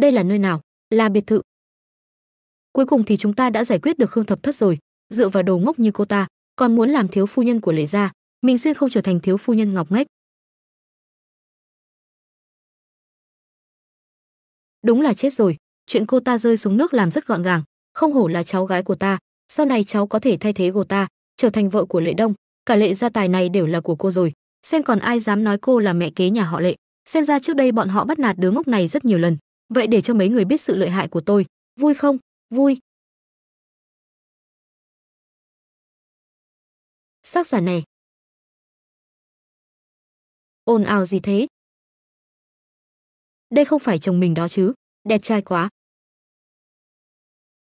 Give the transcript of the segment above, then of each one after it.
đây là nơi nào là biệt thự cuối cùng thì chúng ta đã giải quyết được khương thập thất rồi dựa vào đồ ngốc như cô ta còn muốn làm thiếu phu nhân của lệ gia mình xuyên không trở thành thiếu phu nhân ngọc ngách. đúng là chết rồi chuyện cô ta rơi xuống nước làm rất gọn gàng không hổ là cháu gái của ta sau này cháu có thể thay thế cô ta trở thành vợ của lệ đông cả lệ gia tài này đều là của cô rồi xem còn ai dám nói cô là mẹ kế nhà họ lệ xem ra trước đây bọn họ bắt nạt đứa ngốc này rất nhiều lần vậy để cho mấy người biết sự lợi hại của tôi vui không vui sắc giả này ồn ào gì thế đây không phải chồng mình đó chứ đẹp trai quá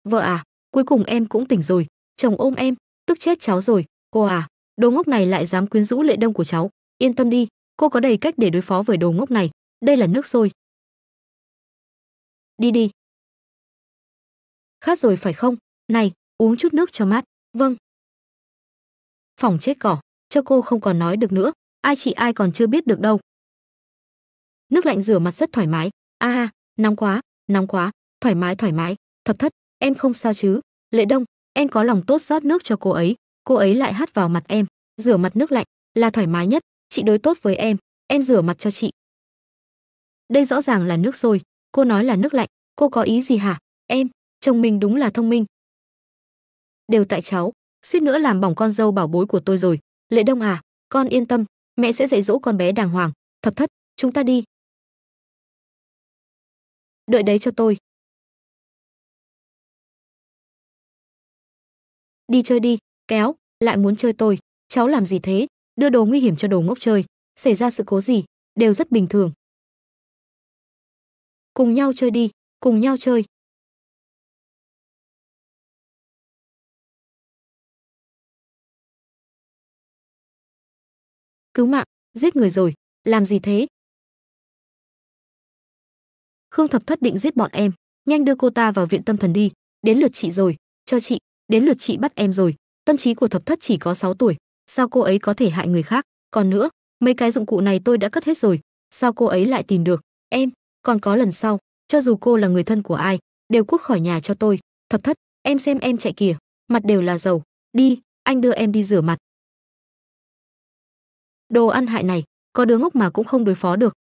vợ à cuối cùng em cũng tỉnh rồi chồng ôm em tức chết cháu rồi cô à đồ ngốc này lại dám quyến rũ lệ đông của cháu yên tâm đi cô có đầy cách để đối phó với đồ ngốc này đây là nước sôi đi đi. Khát rồi phải không? Này, uống chút nước cho mát. Vâng. Phòng chết cỏ, cho cô không còn nói được nữa, ai chị ai còn chưa biết được đâu. Nước lạnh rửa mặt rất thoải mái, a ha, nóng quá, nóng quá, thoải mái thoải mái, thập thất, em không sao chứ? Lệ Đông, em có lòng tốt rót nước cho cô ấy, cô ấy lại hát vào mặt em, rửa mặt nước lạnh là thoải mái nhất, chị đối tốt với em, em rửa mặt cho chị. Đây rõ ràng là nước sôi, cô nói là nước lạnh, cô có ý gì hả? Em, chồng mình đúng là thông minh. Đều tại cháu, suýt nữa làm bỏng con dâu bảo bối của tôi rồi. Lệ Đông à, con yên tâm, mẹ sẽ dạy dỗ con bé đàng hoàng. Thập thất, chúng ta đi. Đợi đấy cho tôi. Đi chơi đi, kéo, lại muốn chơi tôi. Cháu làm gì thế? Đưa đồ nguy hiểm cho đồ ngốc chơi. Xảy ra sự cố gì, đều rất bình thường cùng nhau chơi đi, cùng nhau chơi. Cứu mạng, giết người rồi, làm gì thế? Khương Thập Thất định giết bọn em, nhanh đưa cô ta vào viện tâm thần đi, đến lượt chị rồi, cho chị, đến lượt chị bắt em rồi. Tâm trí của Thập Thất chỉ có 6 tuổi, sao cô ấy có thể hại người khác? Còn nữa, mấy cái dụng cụ này tôi đã cất hết rồi, sao cô ấy lại tìm được? Em, còn có lần sau cho dù cô là người thân của ai đều cút khỏi nhà cho tôi thập thất em xem em chạy kìa mặt đều là dầu đi anh đưa em đi rửa mặt đồ ăn hại này có đứa ngốc mà cũng không đối phó được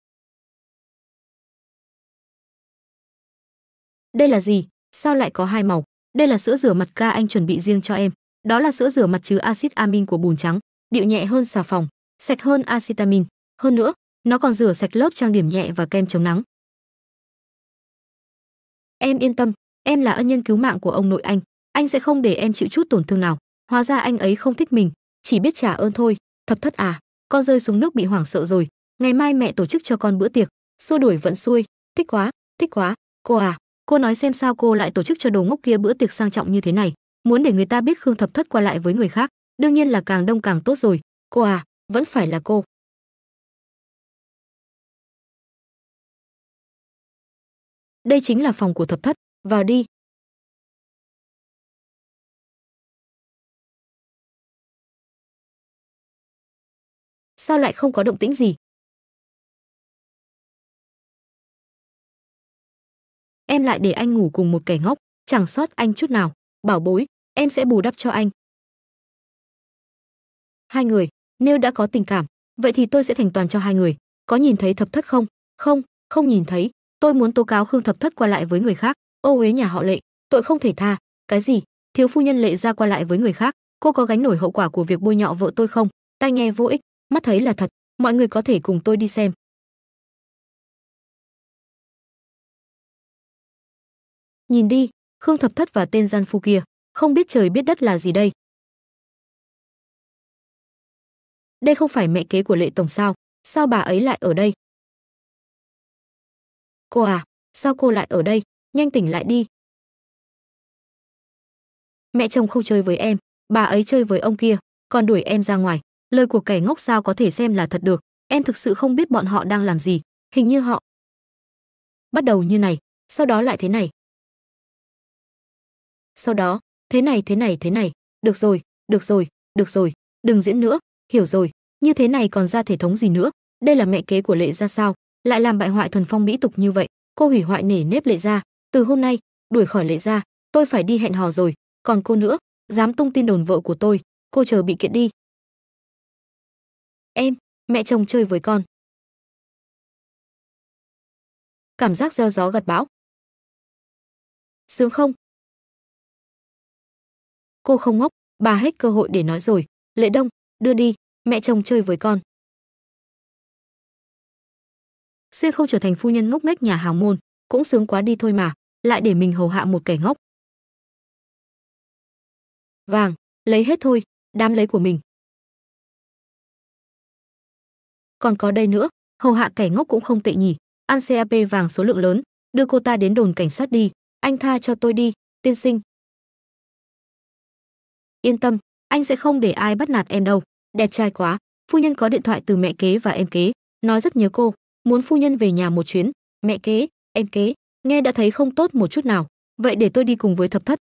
đây là gì sao lại có hai màu đây là sữa rửa mặt ca anh chuẩn bị riêng cho em đó là sữa rửa mặt chứa axit amin của bùn trắng điệu nhẹ hơn xà phòng sạch hơn acetamin hơn nữa nó còn rửa sạch lớp trang điểm nhẹ và kem chống nắng em yên tâm em là ân nhân cứu mạng của ông nội anh anh sẽ không để em chịu chút tổn thương nào hóa ra anh ấy không thích mình chỉ biết trả ơn thôi thập thất à con rơi xuống nước bị hoảng sợ rồi ngày mai mẹ tổ chức cho con bữa tiệc xua đuổi vẫn xuôi thích quá thích quá cô à cô nói xem sao cô lại tổ chức cho đồ ngốc kia bữa tiệc sang trọng như thế này muốn để người ta biết khương thập thất qua lại với người khác đương nhiên là càng đông càng tốt rồi cô à vẫn phải là cô đây chính là phòng của thập thất vào đi sao lại không có động tĩnh gì em lại để anh ngủ cùng một kẻ ngốc chẳng sót anh chút nào bảo bối em sẽ bù đắp cho anh hai người nếu đã có tình cảm vậy thì tôi sẽ thành toàn cho hai người có nhìn thấy thập thất không không không nhìn thấy tôi muốn tố cáo khương thập thất qua lại với người khác ô uế nhà họ lệ tội không thể tha cái gì thiếu phu nhân lệ ra qua lại với người khác cô có gánh nổi hậu quả của việc bôi nhọ vợ tôi không tai nghe vô ích mắt thấy là thật mọi người có thể cùng tôi đi xem nhìn đi khương thập thất và tên gian phu kia không biết trời biết đất là gì đây đây không phải mẹ kế của lệ tổng sao sao bà ấy lại ở đây Cô à, sao cô lại ở đây? Nhanh tỉnh lại đi. Mẹ chồng không chơi với em, bà ấy chơi với ông kia, còn đuổi em ra ngoài. Lời của kẻ ngốc sao có thể xem là thật được, em thực sự không biết bọn họ đang làm gì, hình như họ. Bắt đầu như này, sau đó lại thế này. Sau đó, thế này thế này thế này, được rồi, được rồi, được rồi, đừng diễn nữa, hiểu rồi, như thế này còn ra thể thống gì nữa, đây là mẹ kế của lệ ra sao, lại làm bại hoại thuần phong mỹ tục như vậy cô hủy hoại nể nếp lệ gia từ hôm nay đuổi khỏi lệ gia tôi phải đi hẹn hò rồi còn cô nữa dám tung tin đồn vợ của tôi cô chờ bị kiện đi em mẹ chồng chơi với con cảm giác gieo gió gặt bão sướng không cô không ngốc bà hết cơ hội để nói rồi lệ đông đưa đi mẹ chồng chơi với con xuyên không trở thành phu nhân ngốc nghếch nhà hào môn cũng sướng quá đi thôi mà lại để mình hầu hạ một kẻ ngốc vàng lấy hết thôi đám lấy của mình còn có đây nữa hầu hạ kẻ ngốc cũng không tệ nhỉ ăn cap vàng số lượng lớn đưa cô ta đến đồn cảnh sát đi anh tha cho tôi đi tiên sinh yên tâm anh sẽ không để ai bắt nạt em đâu đẹp trai quá phu nhân có điện thoại từ mẹ kế và em kế nói rất nhớ cô muốn phu nhân về nhà một chuyến mẹ kế em kế nghe đã thấy không tốt một chút nào vậy để tôi đi cùng với thập thất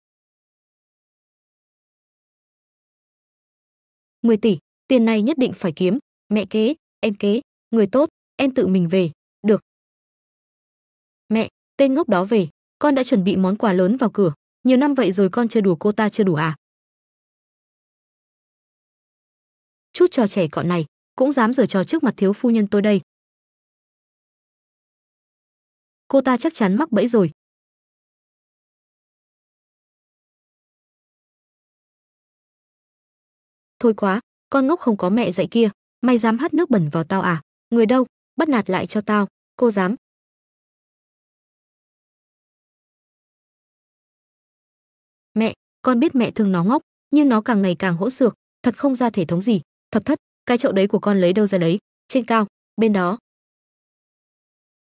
10 tỷ tiền này nhất định phải kiếm mẹ kế em kế người tốt em tự mình về được mẹ tên ngốc đó về con đã chuẩn bị món quà lớn vào cửa nhiều năm vậy rồi con chơi đùa cô ta chưa đủ à chút trò trẻ cọ này cũng dám giở trò trước mặt thiếu phu nhân tôi đây cô ta chắc chắn mắc bẫy rồi thôi quá con ngốc không có mẹ dạy kia mày dám hắt nước bẩn vào tao à người đâu bắt nạt lại cho tao cô dám mẹ con biết mẹ thương nó ngốc nhưng nó càng ngày càng hỗ xược thật không ra thể thống gì thập thất cái chậu đấy của con lấy đâu ra đấy trên cao bên đó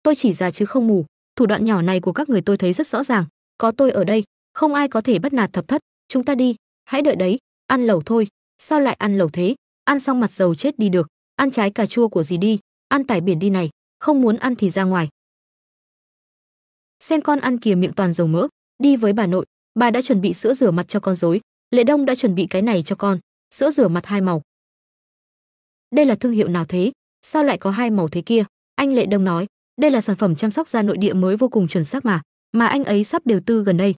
tôi chỉ già chứ không mù thủ đoạn nhỏ này của các người tôi thấy rất rõ ràng có tôi ở đây không ai có thể bắt nạt thập thất chúng ta đi hãy đợi đấy ăn lẩu thôi sao lại ăn lẩu thế ăn xong mặt dầu chết đi được ăn trái cà chua của gì đi ăn tải biển đi này không muốn ăn thì ra ngoài sen con ăn kìa miệng toàn dầu mỡ đi với bà nội bà đã chuẩn bị sữa rửa mặt cho con dối lệ đông đã chuẩn bị cái này cho con sữa rửa mặt hai màu đây là thương hiệu nào thế sao lại có hai màu thế kia anh lệ đông nói đây là sản phẩm chăm sóc da nội địa mới vô cùng chuẩn xác mà mà anh ấy sắp đầu tư gần đây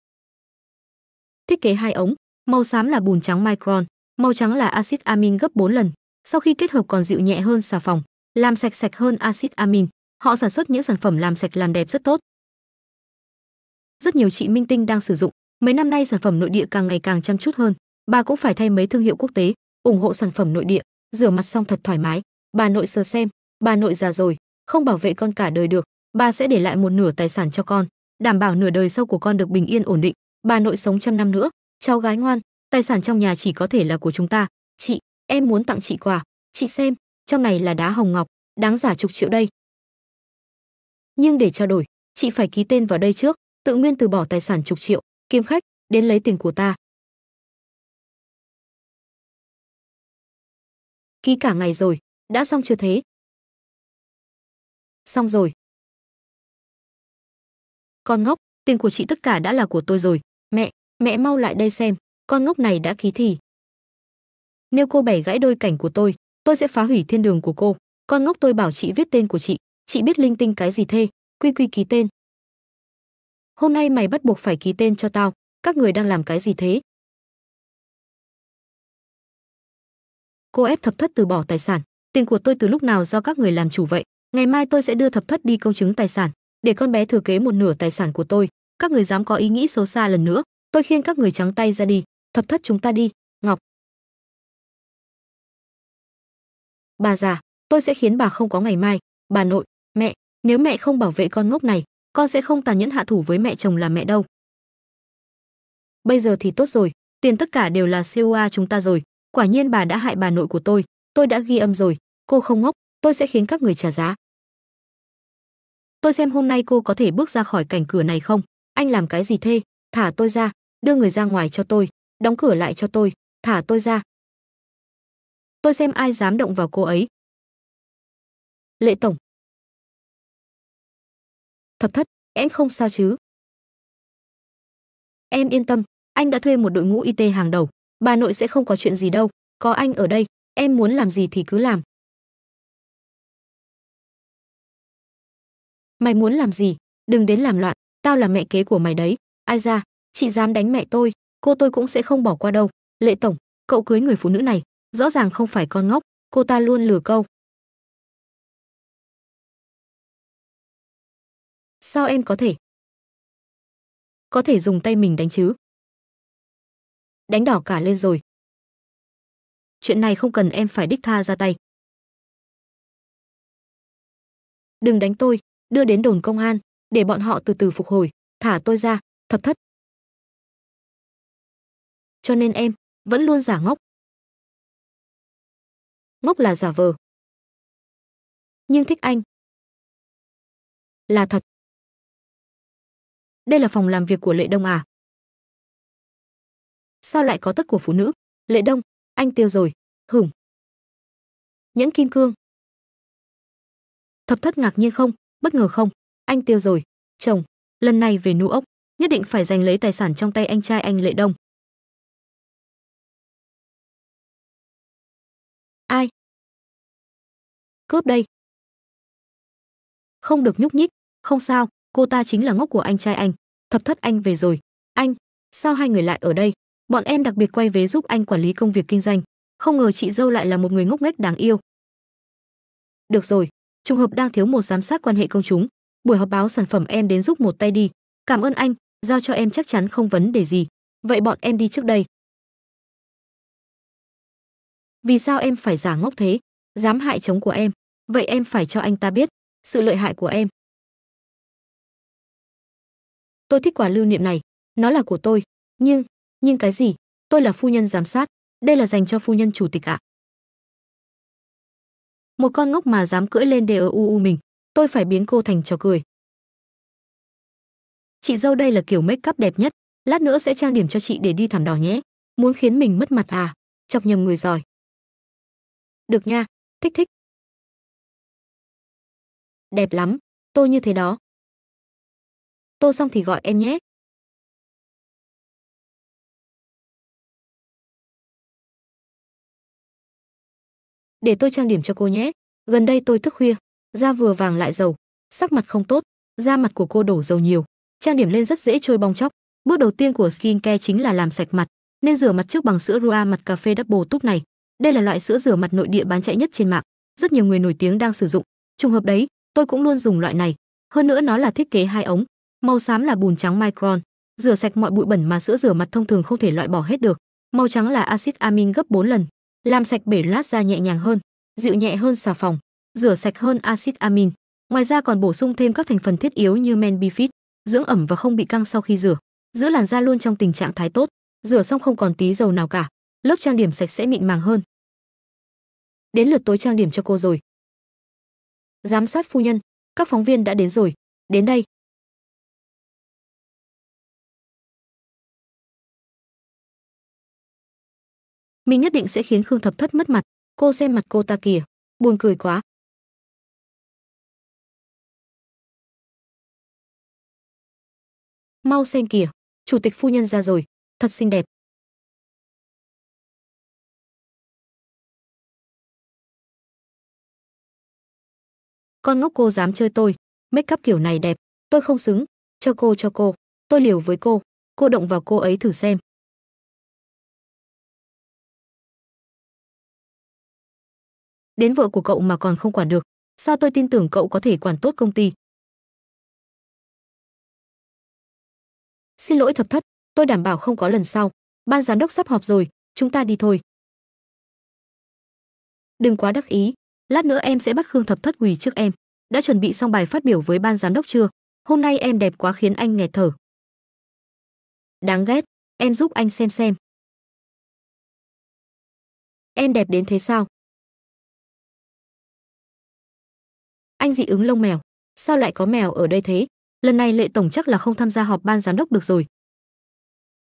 thiết kế hai ống màu xám là bùn trắng micron màu trắng là axit amin gấp 4 lần sau khi kết hợp còn dịu nhẹ hơn xà phòng làm sạch sạch hơn axit amin họ sản xuất những sản phẩm làm sạch làm đẹp rất tốt rất nhiều chị minh tinh đang sử dụng mấy năm nay sản phẩm nội địa càng ngày càng chăm chút hơn bà cũng phải thay mấy thương hiệu quốc tế ủng hộ sản phẩm nội địa rửa mặt xong thật thoải mái bà nội sờ xem bà nội già rồi không bảo vệ con cả đời được bà sẽ để lại một nửa tài sản cho con đảm bảo nửa đời sau của con được bình yên ổn định bà nội sống trăm năm nữa cháu gái ngoan tài sản trong nhà chỉ có thể là của chúng ta chị em muốn tặng chị quà chị xem trong này là đá hồng ngọc đáng giả chục triệu đây nhưng để trao đổi chị phải ký tên vào đây trước tự nguyên từ bỏ tài sản chục triệu kiếm khách đến lấy tiền của ta ký cả ngày rồi đã xong chưa thế xong rồi. Con ngốc, tiền của chị tất cả đã là của tôi rồi. Mẹ, mẹ mau lại đây xem, con ngốc này đã khí thì. Nếu cô bẻ gãy đôi cảnh của tôi, tôi sẽ phá hủy thiên đường của cô. Con ngốc tôi bảo chị viết tên của chị, chị biết linh tinh cái gì thế, quy quy ký tên. Hôm nay mày bắt buộc phải ký tên cho tao, các người đang làm cái gì thế? Cô ép thập thất từ bỏ tài sản, tiền của tôi từ lúc nào do các người làm chủ vậy? ngày mai tôi sẽ đưa thập thất đi công chứng tài sản để con bé thừa kế một nửa tài sản của tôi các người dám có ý nghĩ xấu xa lần nữa tôi khiêng các người trắng tay ra đi thập thất chúng ta đi ngọc bà già tôi sẽ khiến bà không có ngày mai bà nội mẹ nếu mẹ không bảo vệ con ngốc này con sẽ không tàn nhẫn hạ thủ với mẹ chồng là mẹ đâu bây giờ thì tốt rồi tiền tất cả đều là COA chúng ta rồi quả nhiên bà đã hại bà nội của tôi tôi đã ghi âm rồi cô không ngốc tôi sẽ khiến các người trả giá tôi xem hôm nay cô có thể bước ra khỏi cảnh cửa này không anh làm cái gì thế thả tôi ra đưa người ra ngoài cho tôi đóng cửa lại cho tôi thả tôi ra tôi xem ai dám động vào cô ấy lệ tổng thập thất em không sao chứ em yên tâm anh đã thuê một đội ngũ y tế hàng đầu bà nội sẽ không có chuyện gì đâu có anh ở đây em muốn làm gì thì cứ làm mày muốn làm gì đừng đến làm loạn tao là mẹ kế của mày đấy ai ra chị dám đánh mẹ tôi cô tôi cũng sẽ không bỏ qua đâu lệ tổng cậu cưới người phụ nữ này rõ ràng không phải con ngốc cô ta luôn lừa câu sao em có thể có thể dùng tay mình đánh chứ đánh đỏ cả lên rồi chuyện này không cần em phải đích tha ra tay đừng đánh tôi đưa đến đồn công an để bọn họ từ từ phục hồi thả tôi ra thập thất cho nên em vẫn luôn giả ngốc ngốc là giả vờ nhưng thích anh là thật đây là phòng làm việc của lệ đông à sao lại có tất của phụ nữ lệ đông anh tiêu rồi hửng nhẫn kim cương thập thất ngạc nhiên không bất ngờ không anh tiêu rồi chồng lần này về nú ốc nhất định phải giành lấy tài sản trong tay anh trai anh lệ đông ai cướp đây không được nhúc nhích không sao cô ta chính là ngốc của anh trai anh thập thất anh về rồi anh sao hai người lại ở đây bọn em đặc biệt quay về giúp anh quản lý công việc kinh doanh không ngờ chị dâu lại là một người ngốc nghếch đáng yêu được rồi trùng hợp đang thiếu một giám sát quan hệ công chúng buổi họp báo sản phẩm em đến giúp một tay đi cảm ơn anh giao cho em chắc chắn không vấn đề gì vậy bọn em đi trước đây vì sao em phải giả ngốc thế dám hại chống của em vậy em phải cho anh ta biết sự lợi hại của em tôi thích quả lưu niệm này nó là của tôi nhưng nhưng cái gì tôi là phu nhân giám sát đây là dành cho phu nhân chủ tịch ạ à? một con ngốc mà dám cưỡi lên để ở u u mình tôi phải biến cô thành trò cười chị dâu đây là kiểu make up đẹp nhất lát nữa sẽ trang điểm cho chị để đi thảm đỏ nhé muốn khiến mình mất mặt à chọc nhầm người giỏi được nha thích thích đẹp lắm tôi như thế đó tô xong thì gọi em nhé để tôi trang điểm cho cô nhé. Gần đây tôi thức khuya, da vừa vàng lại dầu, sắc mặt không tốt, da mặt của cô đổ dầu nhiều, trang điểm lên rất dễ trôi bong chóc. Bước đầu tiên của skincare chính là làm sạch mặt, nên rửa mặt trước bằng sữa Rua mặt cà phê Double Tube này. Đây là loại sữa rửa mặt nội địa bán chạy nhất trên mạng, rất nhiều người nổi tiếng đang sử dụng. Trùng hợp đấy, tôi cũng luôn dùng loại này. Hơn nữa nó là thiết kế hai ống, màu xám là bùn trắng micron, rửa sạch mọi bụi bẩn mà sữa rửa mặt thông thường không thể loại bỏ hết được. Màu trắng là axit amin gấp 4 lần, làm sạch bể lát da nhẹ nhàng hơn, dịu nhẹ hơn xà phòng, rửa sạch hơn axit amin. Ngoài ra còn bổ sung thêm các thành phần thiết yếu như men bifid, dưỡng ẩm và không bị căng sau khi rửa, giữ làn da luôn trong tình trạng thái tốt, rửa xong không còn tí dầu nào cả, lớp trang điểm sạch sẽ mịn màng hơn. Đến lượt tối trang điểm cho cô rồi. Giám sát phu nhân, các phóng viên đã đến rồi, đến đây, mình nhất định sẽ khiến khương thập thất mất mặt cô xem mặt cô ta kìa buồn cười quá mau xem kìa chủ tịch phu nhân ra rồi thật xinh đẹp con ngốc cô dám chơi tôi make up kiểu này đẹp tôi không xứng cho cô cho cô tôi liều với cô cô động vào cô ấy thử xem đến vợ của cậu mà còn không quản được, sao tôi tin tưởng cậu có thể quản tốt công ty? Xin lỗi thập thất, tôi đảm bảo không có lần sau. Ban giám đốc sắp họp rồi, chúng ta đi thôi. Đừng quá đắc ý, lát nữa em sẽ bắt Khương thập thất quỳ trước em. Đã chuẩn bị xong bài phát biểu với ban giám đốc chưa? Hôm nay em đẹp quá khiến anh nghẹt thở. Đáng ghét, em giúp anh xem xem. Em đẹp đến thế sao? anh dị ứng lông mèo sao lại có mèo ở đây thế lần này lệ tổng chắc là không tham gia họp ban giám đốc được rồi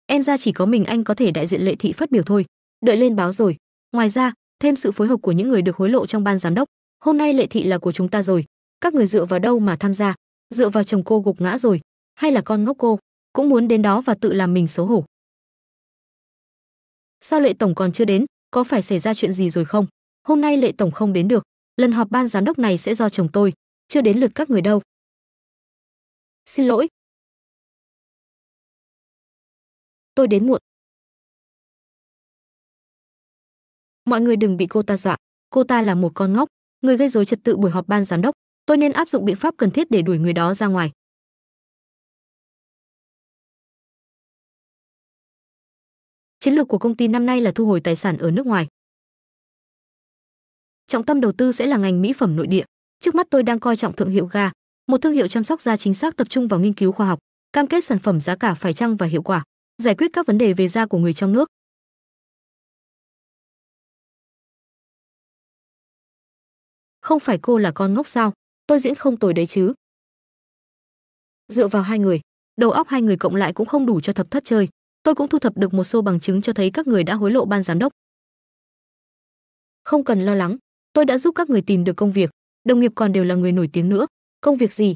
em ra chỉ có mình anh có thể đại diện lệ thị phát biểu thôi đợi lên báo rồi ngoài ra thêm sự phối hợp của những người được hối lộ trong ban giám đốc hôm nay lệ thị là của chúng ta rồi các người dựa vào đâu mà tham gia dựa vào chồng cô gục ngã rồi hay là con ngốc cô cũng muốn đến đó và tự làm mình xấu hổ sao lệ tổng còn chưa đến có phải xảy ra chuyện gì rồi không hôm nay lệ tổng không đến được lần họp ban giám đốc này sẽ do chồng tôi chưa đến lượt các người đâu xin lỗi tôi đến muộn mọi người đừng bị cô ta dọa cô ta là một con ngốc người gây rối trật tự buổi họp ban giám đốc tôi nên áp dụng biện pháp cần thiết để đuổi người đó ra ngoài chiến lược của công ty năm nay là thu hồi tài sản ở nước ngoài trọng tâm đầu tư sẽ là ngành mỹ phẩm nội địa. Trước mắt tôi đang coi trọng thương hiệu Ga, một thương hiệu chăm sóc da chính xác tập trung vào nghiên cứu khoa học, cam kết sản phẩm giá cả phải chăng và hiệu quả, giải quyết các vấn đề về da của người trong nước. Không phải cô là con ngốc sao? Tôi diễn không tồi đấy chứ. Dựa vào hai người, đầu óc hai người cộng lại cũng không đủ cho thập thất chơi. Tôi cũng thu thập được một số bằng chứng cho thấy các người đã hối lộ ban giám đốc. Không cần lo lắng, tôi đã giúp các người tìm được công việc, đồng nghiệp còn đều là người nổi tiếng nữa. Công việc gì?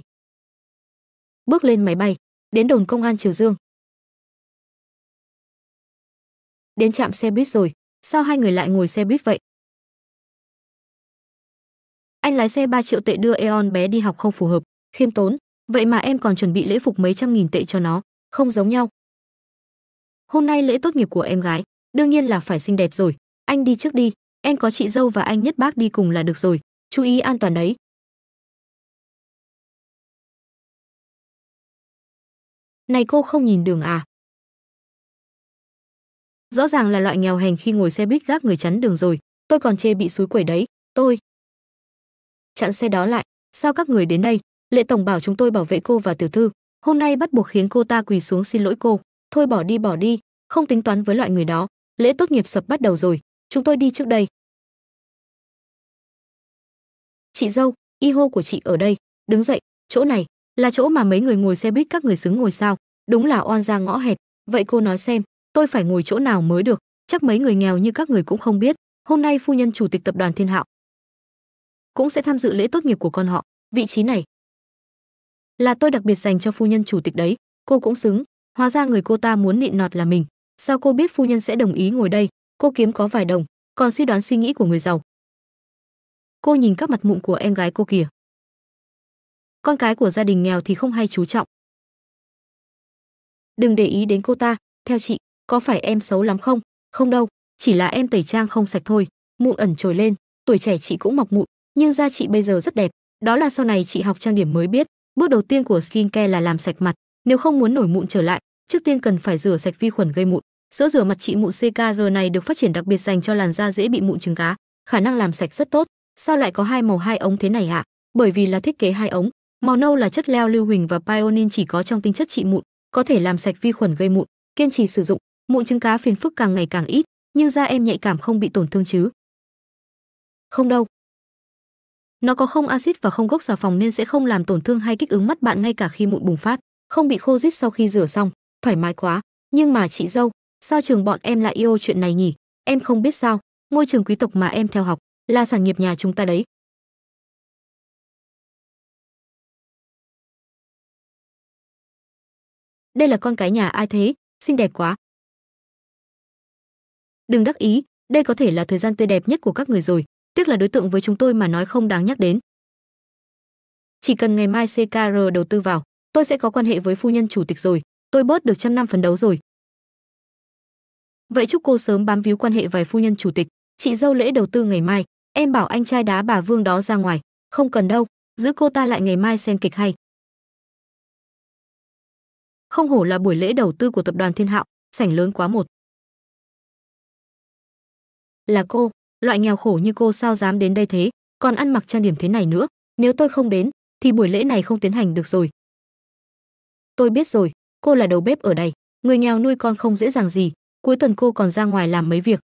Bước lên máy bay, đến đồn công an Triều Dương. Đến trạm xe buýt rồi, sao hai người lại ngồi xe buýt vậy? Anh lái xe 3 triệu tệ đưa Eon bé đi học không phù hợp, khiêm tốn, vậy mà em còn chuẩn bị lễ phục mấy trăm nghìn tệ cho nó, không giống nhau. Hôm nay lễ tốt nghiệp của em gái, đương nhiên là phải xinh đẹp rồi, anh đi trước đi, em có chị dâu và anh nhất bác đi cùng là được rồi chú ý an toàn đấy này cô không nhìn đường à rõ ràng là loại nghèo hèn khi ngồi xe buýt gác người chắn đường rồi tôi còn chê bị suối quẩy đấy tôi chặn xe đó lại sao các người đến đây lệ tổng bảo chúng tôi bảo vệ cô và tiểu thư hôm nay bắt buộc khiến cô ta quỳ xuống xin lỗi cô thôi bỏ đi bỏ đi không tính toán với loại người đó lễ tốt nghiệp sập bắt đầu rồi Chúng tôi đi trước đây. Chị dâu, y hô của chị ở đây, đứng dậy, chỗ này là chỗ mà mấy người ngồi xe buýt các người xứng ngồi sao? Đúng là oan ra ngõ hẹp, vậy cô nói xem, tôi phải ngồi chỗ nào mới được, chắc mấy người nghèo như các người cũng không biết, hôm nay phu nhân chủ tịch tập đoàn Thiên Hạo cũng sẽ tham dự lễ tốt nghiệp của con họ, vị trí này là tôi đặc biệt dành cho phu nhân chủ tịch đấy, cô cũng xứng, hóa ra người cô ta muốn nịnh nọt là mình, sao cô biết phu nhân sẽ đồng ý ngồi đây, cô kiếm có vài đồng còn suy đoán suy nghĩ của người giàu cô nhìn các mặt mụn của em gái cô kìa con cái của gia đình nghèo thì không hay chú trọng đừng để ý đến cô ta theo chị có phải em xấu lắm không không đâu chỉ là em tẩy trang không sạch thôi mụn ẩn trồi lên tuổi trẻ chị cũng mọc mụn nhưng da chị bây giờ rất đẹp đó là sau này chị học trang điểm mới biết bước đầu tiên của skincare là làm sạch mặt nếu không muốn nổi mụn trở lại trước tiên cần phải rửa sạch vi khuẩn gây mụn Sữa rửa mặt trị mụn CKR này được phát triển đặc biệt dành cho làn da dễ bị mụn trứng cá, khả năng làm sạch rất tốt. Sao lại có hai màu hai ống thế này ạ? À? Bởi vì là thiết kế hai ống, màu nâu là chất leo lưu huỳnh và pionin chỉ có trong tinh chất trị mụn, có thể làm sạch vi khuẩn gây mụn, kiên trì sử dụng, mụn trứng cá phiền phức càng ngày càng ít, nhưng da em nhạy cảm không bị tổn thương chứ? Không đâu. Nó có không axit và không gốc xà phòng nên sẽ không làm tổn thương hay kích ứng mắt bạn ngay cả khi mụn bùng phát, không bị khô rít sau khi rửa xong, thoải mái quá. Nhưng mà chị dâu, sao trường bọn em lại yêu chuyện này nhỉ? Em không biết sao, ngôi trường quý tộc mà em theo học là sản nghiệp nhà chúng ta đấy. Đây là con cái nhà ai thế, xinh đẹp quá. Đừng đắc ý, đây có thể là thời gian tươi đẹp nhất của các người rồi, tiếc là đối tượng với chúng tôi mà nói không đáng nhắc đến. Chỉ cần ngày mai CKR đầu tư vào, tôi sẽ có quan hệ với phu nhân chủ tịch rồi, tôi bớt được trăm năm phấn đấu rồi vậy chúc cô sớm bám víu quan hệ vài phu nhân chủ tịch chị dâu lễ đầu tư ngày mai em bảo anh trai đá bà vương đó ra ngoài không cần đâu giữ cô ta lại ngày mai xem kịch hay không hổ là buổi lễ đầu tư của tập đoàn thiên hạo sảnh lớn quá một là cô loại nghèo khổ như cô sao dám đến đây thế còn ăn mặc trang điểm thế này nữa nếu tôi không đến thì buổi lễ này không tiến hành được rồi tôi biết rồi cô là đầu bếp ở đây người nghèo nuôi con không dễ dàng gì cuối tuần cô còn ra ngoài làm mấy việc.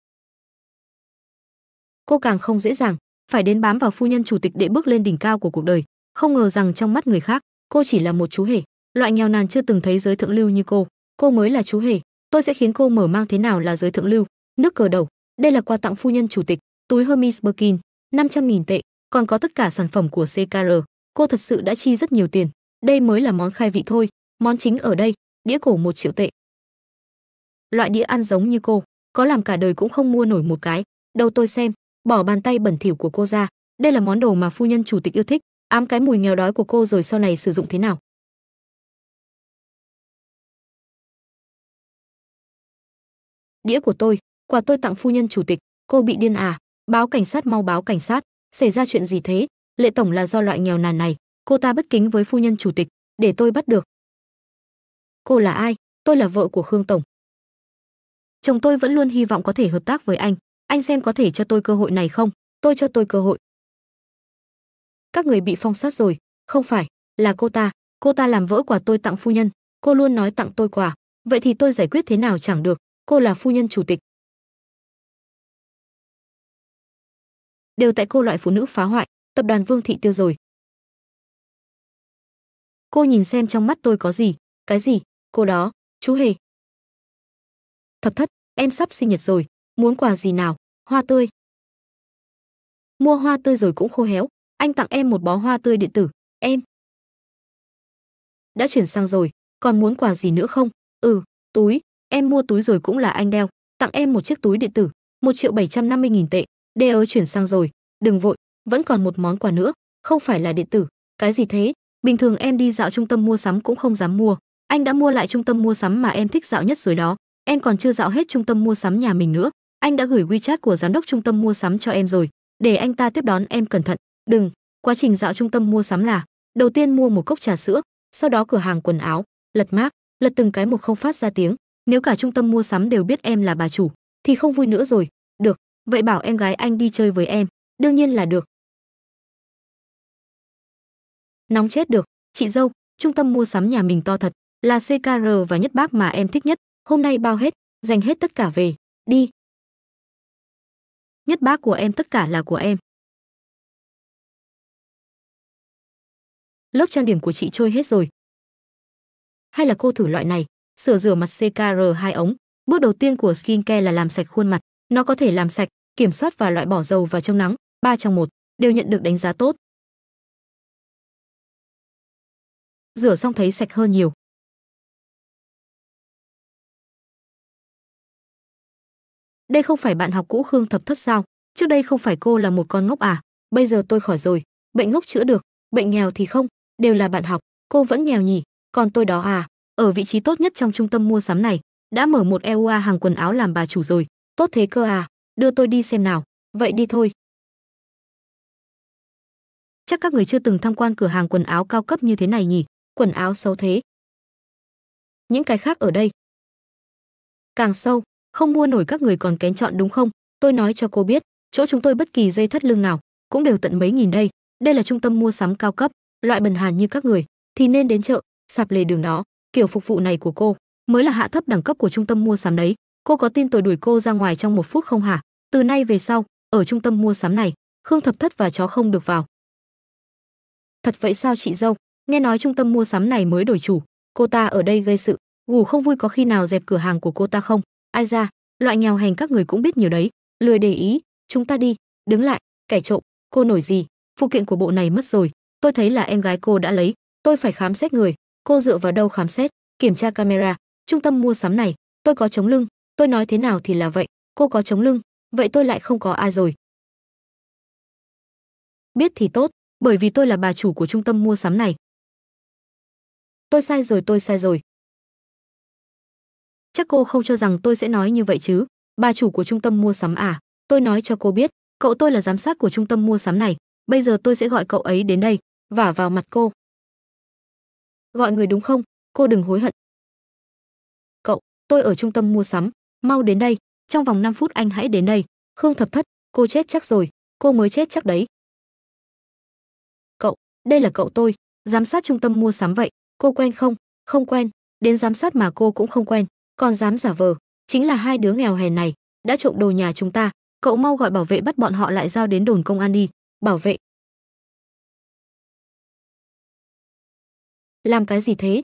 Cô càng không dễ dàng, phải đến bám vào phu nhân chủ tịch để bước lên đỉnh cao của cuộc đời, không ngờ rằng trong mắt người khác, cô chỉ là một chú hề, loại nghèo nàn chưa từng thấy giới thượng lưu như cô, cô mới là chú hề, tôi sẽ khiến cô mở mang thế nào là giới thượng lưu, nước cờ đầu, đây là quà tặng phu nhân chủ tịch, túi Hermes Birkin, 500.000 tệ, còn có tất cả sản phẩm của CKR, cô thật sự đã chi rất nhiều tiền, đây mới là món khai vị thôi, món chính ở đây, đĩa cổ 1 triệu tệ, loại đĩa ăn giống như cô có làm cả đời cũng không mua nổi một cái đâu tôi xem bỏ bàn tay bẩn thỉu của cô ra đây là món đồ mà phu nhân chủ tịch yêu thích ám cái mùi nghèo đói của cô rồi sau này sử dụng thế nào đĩa của tôi quà tôi tặng phu nhân chủ tịch cô bị điên à báo cảnh sát mau báo cảnh sát xảy ra chuyện gì thế lệ tổng là do loại nghèo nàn này cô ta bất kính với phu nhân chủ tịch để tôi bắt được cô là ai tôi là vợ của khương tổng chồng tôi vẫn luôn hy vọng có thể hợp tác với anh anh xem có thể cho tôi cơ hội này không tôi cho tôi cơ hội các người bị phong sát rồi không phải là cô ta cô ta làm vỡ quả tôi tặng phu nhân cô luôn nói tặng tôi quả vậy thì tôi giải quyết thế nào chẳng được cô là phu nhân chủ tịch đều tại cô loại phụ nữ phá hoại tập đoàn vương thị tiêu rồi cô nhìn xem trong mắt tôi có gì cái gì cô đó chú hề Thập thất, em sắp sinh nhật rồi, muốn quà gì nào? Hoa tươi. Mua hoa tươi rồi cũng khô héo, anh tặng em một bó hoa tươi điện tử, em. Đã chuyển sang rồi, còn muốn quà gì nữa không? Ừ, túi, em mua túi rồi cũng là anh đeo, tặng em một chiếc túi điện tử, một triệu bảy trăm năm mươi nghìn tệ, đê ớ chuyển sang rồi, đừng vội, vẫn còn một món quà nữa, không phải là điện tử, cái gì thế? Bình thường em đi dạo trung tâm mua sắm cũng không dám mua, anh đã mua lại trung tâm mua sắm mà em thích dạo nhất rồi đó em còn chưa dạo hết trung tâm mua sắm nhà mình nữa anh đã gửi WeChat của giám đốc trung tâm mua sắm cho em rồi để anh ta tiếp đón em cẩn thận đừng quá trình dạo trung tâm mua sắm là đầu tiên mua một cốc trà sữa sau đó cửa hàng quần áo lật mác lật từng cái một không phát ra tiếng nếu cả trung tâm mua sắm đều biết em là bà chủ thì không vui nữa rồi được vậy bảo em gái anh đi chơi với em đương nhiên là được nóng chết được chị dâu trung tâm mua sắm nhà mình to thật là ckr và nhất bác mà em thích nhất hôm nay bao hết, dành hết tất cả về, đi. Nhất bác của em tất cả là của em. Lớp trang điểm của chị trôi hết rồi. Hay là cô thử loại này, sửa rửa mặt CKR 2 ống. Bước đầu tiên của skincare là làm sạch khuôn mặt, nó có thể làm sạch, kiểm soát và loại bỏ dầu và chống nắng, 3 trong 1, đều nhận được đánh giá tốt. Rửa xong thấy sạch hơn nhiều. đây không phải bạn học cũ khương thập thất sao trước đây không phải cô là một con ngốc à bây giờ tôi khỏi rồi bệnh ngốc chữa được bệnh nghèo thì không đều là bạn học cô vẫn nghèo nhỉ còn tôi đó à ở vị trí tốt nhất trong trung tâm mua sắm này đã mở một eua hàng quần áo làm bà chủ rồi tốt thế cơ à đưa tôi đi xem nào vậy đi thôi chắc các người chưa từng tham quan cửa hàng quần áo cao cấp như thế này nhỉ quần áo xấu thế những cái khác ở đây càng sâu không mua nổi các người còn kén chọn đúng không tôi nói cho cô biết chỗ chúng tôi bất kỳ dây thắt lưng nào cũng đều tận mấy nghìn đây đây là trung tâm mua sắm cao cấp loại bần hàn như các người thì nên đến chợ sạp lề đường đó kiểu phục vụ này của cô mới là hạ thấp đẳng cấp của trung tâm mua sắm đấy cô có tin tôi đuổi cô ra ngoài trong một phút không hả từ nay về sau ở trung tâm mua sắm này khương thập thất và chó không được vào thật vậy sao chị dâu nghe nói trung tâm mua sắm này mới đổi chủ cô ta ở đây gây sự ngủ không vui có khi nào dẹp cửa hàng của cô ta không ai ra loại nghèo hèn các người cũng biết nhiều đấy lười để ý chúng ta đi đứng lại kẻ trộm cô nổi gì phụ kiện của bộ này mất rồi tôi thấy là em gái cô đã lấy tôi phải khám xét người cô dựa vào đâu khám xét kiểm tra camera trung tâm mua sắm này tôi có chống lưng tôi nói thế nào thì là vậy cô có chống lưng vậy tôi lại không có ai rồi biết thì tốt bởi vì tôi là bà chủ của trung tâm mua sắm này tôi sai rồi tôi sai rồi chắc cô không cho rằng tôi sẽ nói như vậy chứ bà chủ của trung tâm mua sắm à tôi nói cho cô biết cậu tôi là giám sát của trung tâm mua sắm này bây giờ tôi sẽ gọi cậu ấy đến đây vả vào mặt cô gọi người đúng không cô đừng hối hận cậu tôi ở trung tâm mua sắm mau đến đây trong vòng 5 phút anh hãy đến đây khương thập thất cô chết chắc rồi cô mới chết chắc đấy cậu đây là cậu tôi giám sát trung tâm mua sắm vậy cô quen không không quen đến giám sát mà cô cũng không quen còn dám giả vờ chính là hai đứa nghèo hèn này đã trộm đồ nhà chúng ta cậu mau gọi bảo vệ bắt bọn họ lại giao đến đồn công an đi bảo vệ làm cái gì thế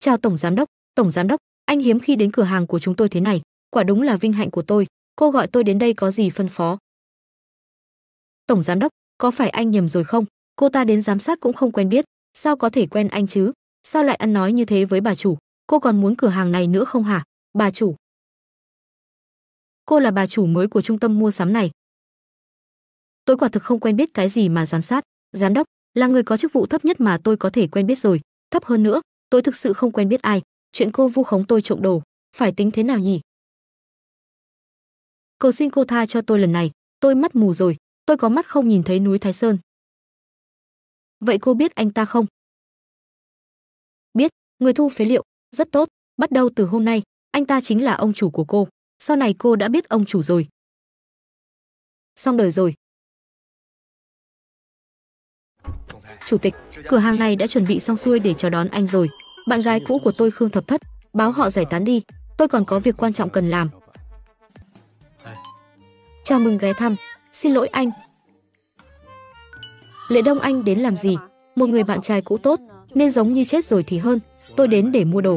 chào tổng giám đốc tổng giám đốc anh hiếm khi đến cửa hàng của chúng tôi thế này quả đúng là vinh hạnh của tôi cô gọi tôi đến đây có gì phân phó tổng giám đốc có phải anh nhầm rồi không cô ta đến giám sát cũng không quen biết sao có thể quen anh chứ sao lại ăn nói như thế với bà chủ, cô còn muốn cửa hàng này nữa không hả? Bà chủ. Cô là bà chủ mới của trung tâm mua sắm này. Tôi quả thực không quen biết cái gì mà giám sát, giám đốc là người có chức vụ thấp nhất mà tôi có thể quen biết rồi, thấp hơn nữa, tôi thực sự không quen biết ai, chuyện cô vu khống tôi trộm đồ, phải tính thế nào nhỉ? Cầu xin cô tha cho tôi lần này, tôi mắt mù rồi, tôi có mắt không nhìn thấy núi Thái Sơn. Vậy cô biết anh ta không? người thu phế liệu, rất tốt, bắt đầu từ hôm nay, anh ta chính là ông chủ của cô, sau này cô đã biết ông chủ rồi. Xong đời rồi. Chủ tịch, cửa hàng này đã chuẩn bị xong xuôi để chào đón anh rồi. Bạn gái cũ của tôi Khương Thập Thất, báo họ giải tán đi, tôi còn có việc quan trọng cần làm. Chào mừng ghé thăm, xin lỗi anh. Lệ Đông Anh đến làm gì? Một người bạn trai cũ tốt, nên giống như chết rồi thì hơn. Tôi đến để mua đồ.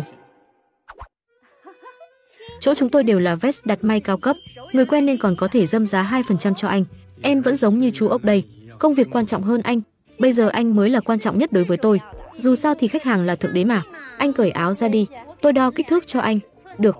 Chỗ chúng tôi đều là vest đặt may cao cấp, người quen nên còn có thể dâm giá 2% cho anh. Em vẫn giống như chú ốc đây, công việc quan trọng hơn anh. Bây giờ anh mới là quan trọng nhất đối với tôi. Dù sao thì khách hàng là thượng đế mà. Anh cởi áo ra đi, tôi đo kích thước cho anh. Được,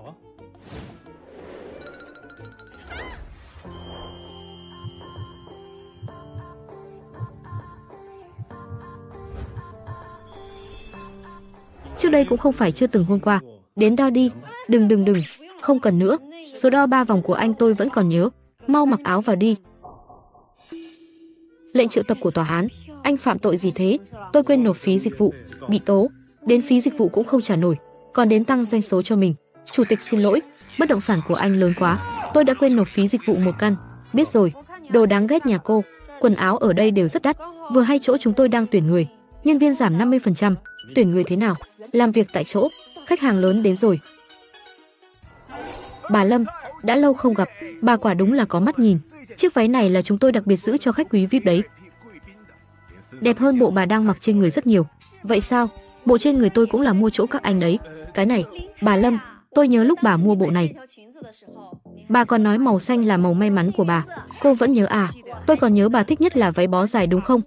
Trước đây cũng không phải chưa từng hôn qua. Đến đo đi, đừng đừng đừng, không cần nữa. Số đo ba vòng của anh tôi vẫn còn nhớ. Mau mặc áo vào đi. Lệnh triệu tập của tòa án, anh phạm tội gì thế? Tôi quên nộp phí dịch vụ, bị tố, đến phí dịch vụ cũng không trả nổi, còn đến tăng doanh số cho mình. Chủ tịch xin lỗi, bất động sản của anh lớn quá, tôi đã quên nộp phí dịch vụ một căn. Biết rồi, đồ đáng ghét nhà cô, quần áo ở đây đều rất đắt, vừa hay chỗ chúng tôi đang tuyển người, nhân viên giảm 50% tuyển người thế nào, làm việc tại chỗ, khách hàng lớn đến rồi. Bà Lâm, đã lâu không gặp, bà quả đúng là có mắt nhìn. Chiếc váy này là chúng tôi đặc biệt giữ cho khách quý VIP đấy. Đẹp hơn bộ bà đang mặc trên người rất nhiều. Vậy sao? Bộ trên người tôi cũng là mua chỗ các anh đấy. Cái này, bà Lâm, tôi nhớ lúc bà mua bộ này. Bà còn nói màu xanh là màu may mắn của bà. Cô vẫn nhớ à? Tôi còn nhớ bà thích nhất là váy bó dài đúng không?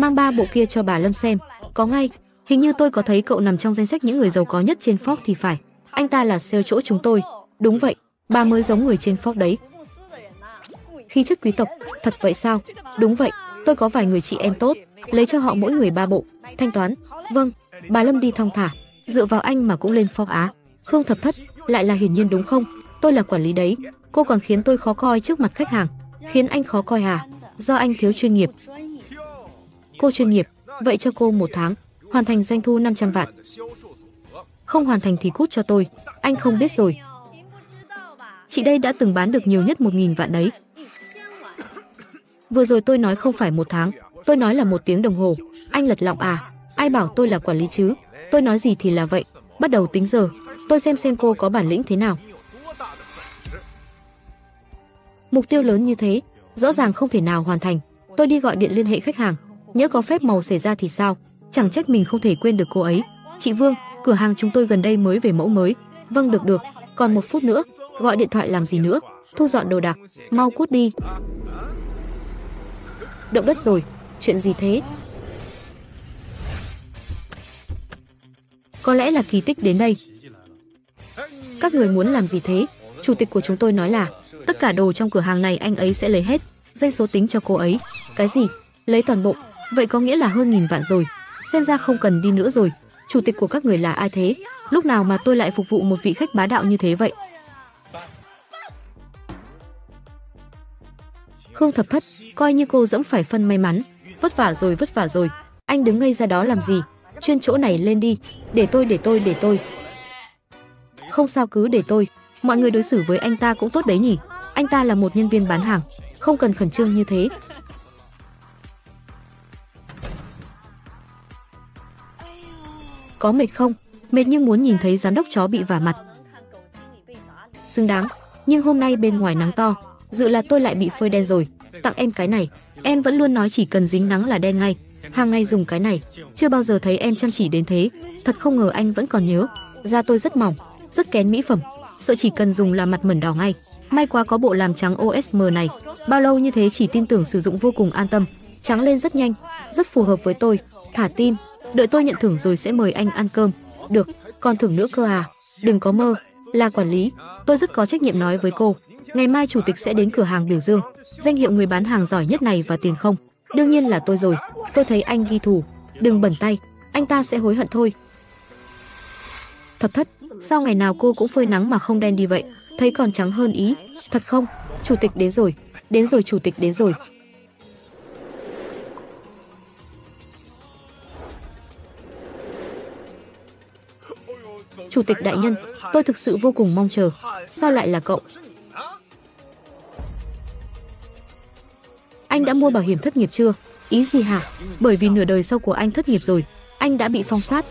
mang ba bộ kia cho bà Lâm xem. Có ngay, hình như tôi có thấy cậu nằm trong danh sách những người giàu có nhất trên Forbes thì phải. Anh ta là sale chỗ chúng tôi. Đúng vậy, bà mới giống người trên Forbes đấy. Khi chất quý tộc, thật vậy sao? Đúng vậy, tôi có vài người chị em tốt, lấy cho họ mỗi người ba bộ. Thanh toán, vâng, bà Lâm đi thong thả, dựa vào anh mà cũng lên Forbes Á. Khương thập thất, lại là hiển nhiên đúng không? Tôi là quản lý đấy, cô còn khiến tôi khó coi trước mặt khách hàng khiến anh khó coi à? Do anh thiếu chuyên nghiệp. Cô chuyên nghiệp, vậy cho cô một tháng, hoàn thành doanh thu 500 vạn. Không hoàn thành thì cút cho tôi, anh không biết rồi. Chị đây đã từng bán được nhiều nhất 1.000 vạn đấy. Vừa rồi tôi nói không phải một tháng, tôi nói là một tiếng đồng hồ. Anh lật lọng à, ai bảo tôi là quản lý chứ? Tôi nói gì thì là vậy, bắt đầu tính giờ, tôi xem xem cô có bản lĩnh thế nào. Mục tiêu lớn như thế, rõ ràng không thể nào hoàn thành. Tôi đi gọi điện liên hệ khách hàng nhớ có phép màu xảy ra thì sao chẳng trách mình không thể quên được cô ấy chị vương cửa hàng chúng tôi gần đây mới về mẫu mới vâng được được còn một phút nữa gọi điện thoại làm gì nữa thu dọn đồ đạc mau cút đi động đất rồi chuyện gì thế có lẽ là kỳ tích đến đây các người muốn làm gì thế chủ tịch của chúng tôi nói là tất cả đồ trong cửa hàng này anh ấy sẽ lấy hết danh số tính cho cô ấy cái gì lấy toàn bộ Vậy có nghĩa là hơn nghìn vạn rồi, xem ra không cần đi nữa rồi. Chủ tịch của các người là ai thế? Lúc nào mà tôi lại phục vụ một vị khách bá đạo như thế vậy? Khương Thập Thất coi như cô dẫm phải phân may mắn, vất vả rồi, vất vả rồi. Anh đứng ngay ra đó làm gì? Chuyên chỗ này lên đi, để tôi, để tôi, để tôi. Không sao cứ để tôi, mọi người đối xử với anh ta cũng tốt đấy nhỉ? Anh ta là một nhân viên bán hàng, không cần khẩn trương như thế. có mệt không? Mệt nhưng muốn nhìn thấy giám đốc chó bị vả mặt. Xứng đáng, nhưng hôm nay bên ngoài nắng to, dự là tôi lại bị phơi đen rồi. Tặng em cái này, em vẫn luôn nói chỉ cần dính nắng là đen ngay. Hàng ngày dùng cái này, chưa bao giờ thấy em chăm chỉ đến thế. Thật không ngờ anh vẫn còn nhớ. Da tôi rất mỏng, rất kén mỹ phẩm, sợ chỉ cần dùng là mặt mẩn đỏ ngay. May quá có bộ làm trắng OSM này, bao lâu như thế chỉ tin tưởng sử dụng vô cùng an tâm, trắng lên rất nhanh, rất phù hợp với tôi, thả tim, đợi tôi nhận thưởng rồi sẽ mời anh ăn cơm. Được, còn thưởng nữa cơ à? Đừng có mơ, là quản lý, tôi rất có trách nhiệm nói với cô. Ngày mai chủ tịch sẽ đến cửa hàng biểu dương, danh hiệu người bán hàng giỏi nhất này và tiền không. Đương nhiên là tôi rồi, tôi thấy anh ghi thủ, đừng bẩn tay, anh ta sẽ hối hận thôi. thật thất, sao ngày nào cô cũng phơi nắng mà không đen đi vậy, thấy còn trắng hơn ý, thật không? Chủ tịch đến rồi, đến rồi chủ tịch đến rồi. Chủ tịch đại nhân, tôi thực sự vô cùng mong chờ. Sao lại là cậu? Anh đã mua bảo hiểm thất nghiệp chưa? Ý gì hả? Bởi vì nửa đời sau của anh thất nghiệp rồi, anh đã bị phong sát.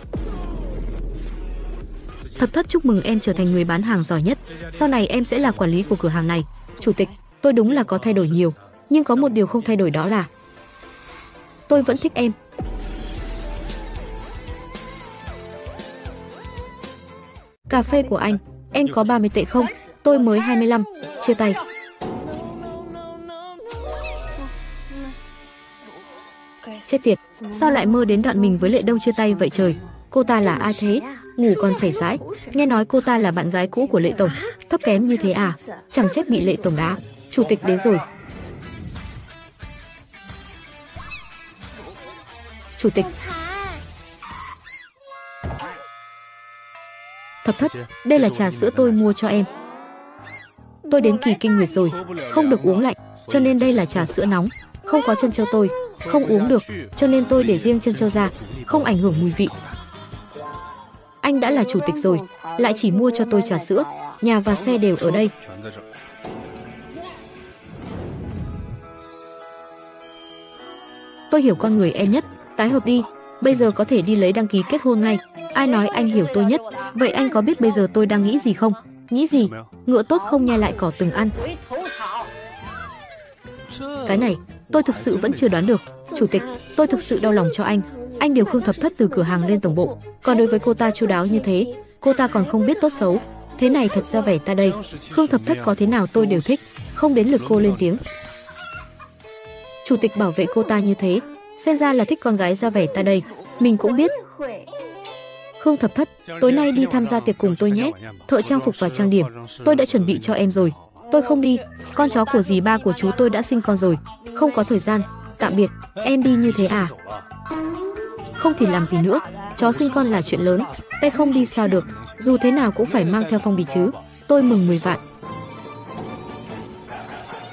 Thập thất chúc mừng em trở thành người bán hàng giỏi nhất. Sau này em sẽ là quản lý của cửa hàng này. Chủ tịch, tôi đúng là có thay đổi nhiều, nhưng có một điều không thay đổi đó là tôi vẫn thích em, Cà phê của anh, em có 30 tệ không? Tôi mới 25, chia tay. Chết tiệt, sao lại mơ đến đoạn mình với Lệ Đông chia tay vậy trời? Cô ta là ai thế? Ngủ còn chảy rãi. Nghe nói cô ta là bạn gái cũ của Lệ Tổng. Thấp kém như thế à? Chẳng trách bị Lệ Tổng đá. Chủ tịch đến rồi. Chủ tịch, Thập thất, đây là trà sữa tôi mua cho em. Tôi đến kỳ kinh nguyệt rồi, không được uống lạnh, cho nên đây là trà sữa nóng. Không có chân châu tôi, không uống được, cho nên tôi để riêng chân châu ra, không ảnh hưởng mùi vị. Anh đã là chủ tịch rồi, lại chỉ mua cho tôi trà sữa, nhà và xe đều ở đây. Tôi hiểu con người em nhất, tái hợp đi, bây giờ có thể đi lấy đăng ký kết hôn ngay. Ai nói anh hiểu tôi nhất? Vậy anh có biết bây giờ tôi đang nghĩ gì không? Nghĩ gì? Ngựa tốt không nhai lại cỏ từng ăn. Cái này, tôi thực sự vẫn chưa đoán được. Chủ tịch, tôi thực sự đau lòng cho anh. Anh điều Khương Thập Thất từ cửa hàng lên tổng bộ. Còn đối với cô ta chu đáo như thế, cô ta còn không biết tốt xấu. Thế này thật ra vẻ ta đây. Khương Thập Thất có thế nào tôi đều thích. Không đến lượt cô lên tiếng. Chủ tịch bảo vệ cô ta như thế, xem ra là thích con gái ra vẻ ta đây. Mình cũng biết. Khương Thập Thất, tối nay đi tham gia tiệc cùng tôi nhé. Thợ trang phục và trang điểm, tôi đã chuẩn bị cho em rồi. Tôi không đi, con chó của dì ba của chú tôi đã sinh con rồi, không có thời gian. Tạm biệt, em đi như thế à? Không thì làm gì nữa, chó sinh con là chuyện lớn, tay không đi sao được, dù thế nào cũng phải mang theo phong bì chứ. Tôi mừng 10 vạn.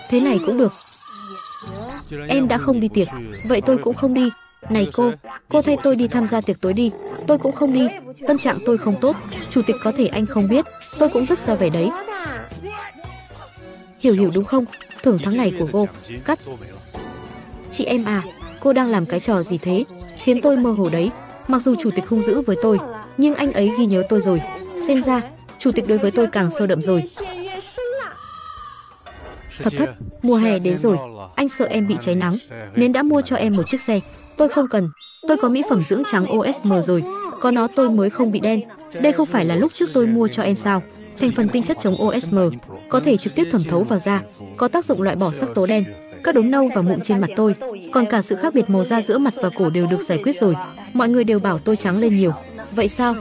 Thế này cũng được, Em đã không đi tiệc, vậy tôi cũng không đi. Này cô, cô thay tôi đi tham gia tiệc tối đi. Tôi cũng không đi, tâm trạng tôi không tốt. Chủ tịch có thể anh không biết, tôi cũng rất ra vẻ đấy. Hiểu hiểu đúng không? Thưởng tháng này của cô, cắt. Chị em à, cô đang làm cái trò gì thế? Khiến tôi mơ hồ đấy. Mặc dù chủ tịch không giữ với tôi, nhưng anh ấy ghi nhớ tôi rồi. Xem ra, chủ tịch đối với tôi càng sâu đậm rồi. Thật thất, mùa hè đến rồi, anh sợ em bị cháy nắng, nên đã mua cho em một chiếc xe. Tôi không cần, tôi có mỹ phẩm dưỡng trắng OSM rồi, có nó tôi mới không bị đen. Đây không phải là lúc trước tôi mua cho em sao? Thành phần tinh chất chống OSM có thể trực tiếp thẩm thấu vào da, có tác dụng loại bỏ sắc tố đen, các đốm nâu và mụn trên mặt tôi, còn cả sự khác biệt màu da giữa mặt và cổ đều được giải quyết rồi. Mọi người đều bảo tôi trắng lên nhiều. Vậy sao?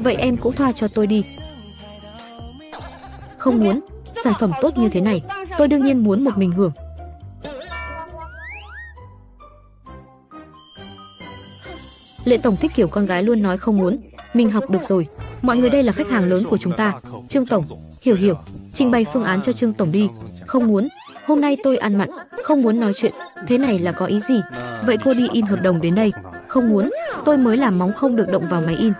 Vậy em cũng thoa cho tôi đi. Không muốn, Sản phẩm tốt như thế này, tôi đương nhiên muốn một mình hưởng. Lệ tổng thích kiểu con gái luôn nói không muốn, mình học được rồi. Mọi người đây là khách hàng lớn của chúng ta. Trương tổng, hiểu hiểu, trình bày phương án cho Trương tổng đi. Không muốn, hôm nay tôi ăn mặn, không muốn nói chuyện. Thế này là có ý gì? Vậy cô đi in hợp đồng đến đây. Không muốn, tôi mới làm móng không được động vào máy in.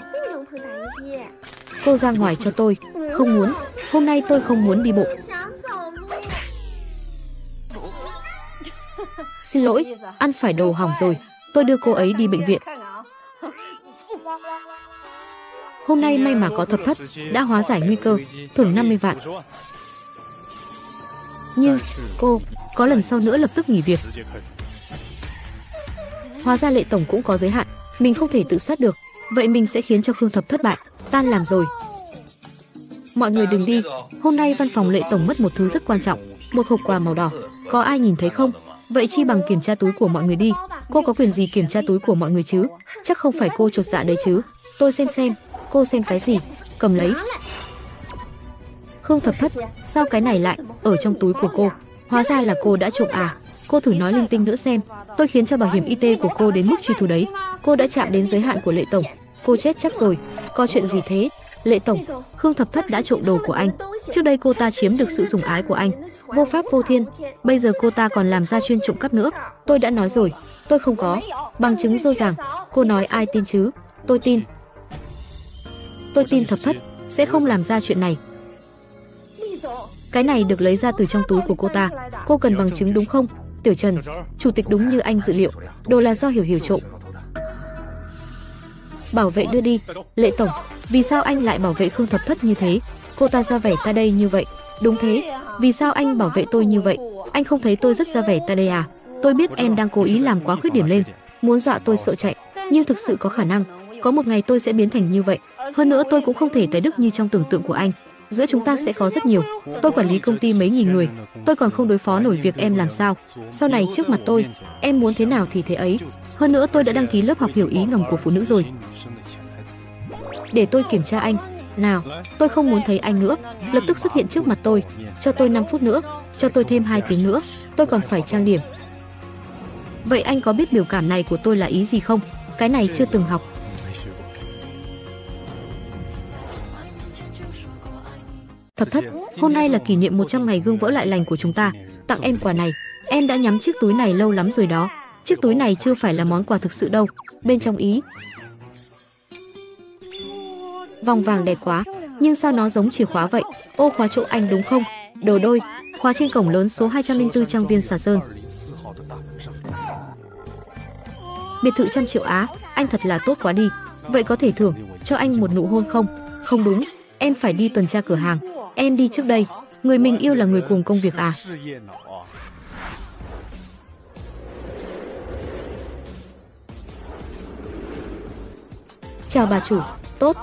Cô ra ngoài cho tôi. Không muốn, Hôm nay tôi không muốn đi bộ. Xin lỗi, ăn phải đồ hỏng rồi. Tôi đưa cô ấy đi bệnh viện. Hôm nay may mà có thập thất, đã hóa giải nguy cơ, thưởng 50 vạn. Nhưng cô có lần sau nữa lập tức nghỉ việc. Hóa ra lệ tổng cũng có giới hạn, mình không thể tự sát được, vậy mình sẽ khiến cho Khương Thập thất bại, tan làm rồi, Mọi người đừng đi, hôm nay văn phòng lệ tổng mất một thứ rất quan trọng, một hộp quà màu đỏ. Có ai nhìn thấy không? Vậy chi bằng kiểm tra túi của mọi người đi. Cô có quyền gì kiểm tra túi của mọi người chứ? Chắc không phải cô chột dạ đấy chứ. Tôi xem xem, cô xem cái gì? Cầm lấy. Khương thập thất, sao cái này lại ở trong túi của cô? Hóa ra là cô đã trộm à? Cô thử nói linh tinh nữa xem. Tôi khiến cho bảo hiểm y tế của cô đến mức truy thù đấy. Cô đã chạm đến giới hạn của lệ tổng. Cô chết chắc rồi. Có chuyện gì thế? Lệ Tổng, Khương Thập Thất đã trộm đồ của anh. Trước đây cô ta chiếm được sự sủng ái của anh, vô pháp vô thiên. Bây giờ cô ta còn làm ra chuyên trộm cắp nữa. Tôi đã nói rồi, tôi không có. Bằng chứng dô ràng, cô nói ai tin chứ? Tôi tin. Tôi tin Thập Thất sẽ không làm ra chuyện này. Cái này được lấy ra từ trong túi của cô ta. Cô cần bằng chứng đúng không? Tiểu Trần, chủ tịch đúng như anh dự liệu, đồ là do hiểu hiểu trộm, Bảo vệ đưa đi. Lệ tổng, vì sao anh lại bảo vệ Khương Thập Thất như thế? Cô ta ra vẻ ta đây như vậy. Đúng thế, vì sao anh bảo vệ tôi như vậy? Anh không thấy tôi rất ra vẻ ta đây à? Tôi biết em đang cố ý làm quá khuyết điểm lên, muốn dọa tôi sợ chạy, nhưng thực sự có khả năng, có một ngày tôi sẽ biến thành như vậy. Hơn nữa tôi cũng không thể tái đức như trong tưởng tượng của anh giữa chúng ta sẽ khó rất nhiều. Tôi quản lý công ty mấy nghìn người, tôi còn không đối phó nổi việc em làm sao. Sau này trước mặt tôi, em muốn thế nào thì thế ấy. Hơn nữa tôi đã đăng ký lớp học hiểu ý ngầm của phụ nữ rồi. Để tôi kiểm tra anh. Nào, tôi không muốn thấy anh nữa. Lập tức xuất hiện trước mặt tôi. Cho tôi 5 phút nữa, cho tôi thêm 2 tiếng nữa. Tôi còn phải trang điểm. Vậy anh có biết biểu cảm này của tôi là ý gì không? Cái này chưa từng học. Thập thất, hôm nay là kỷ niệm 100 ngày gương vỡ lại lành của chúng ta, tặng em quà này. Em đã nhắm chiếc túi này lâu lắm rồi đó. Chiếc túi này chưa phải là món quà thực sự đâu. Bên trong ý. Vòng vàng đẹp quá, nhưng sao nó giống chìa khóa vậy? Ô khóa chỗ anh đúng không? Đồ đôi, khóa trên cổng lớn số 204 trang viên Xà Sơn. Biệt thự trăm triệu Á, anh thật là tốt quá đi. Vậy có thể thưởng cho anh một nụ hôn không? Không đúng, em phải đi tuần tra cửa hàng. Em đi trước đây, người mình yêu là người cùng công việc à? Chào bà chủ, tốt.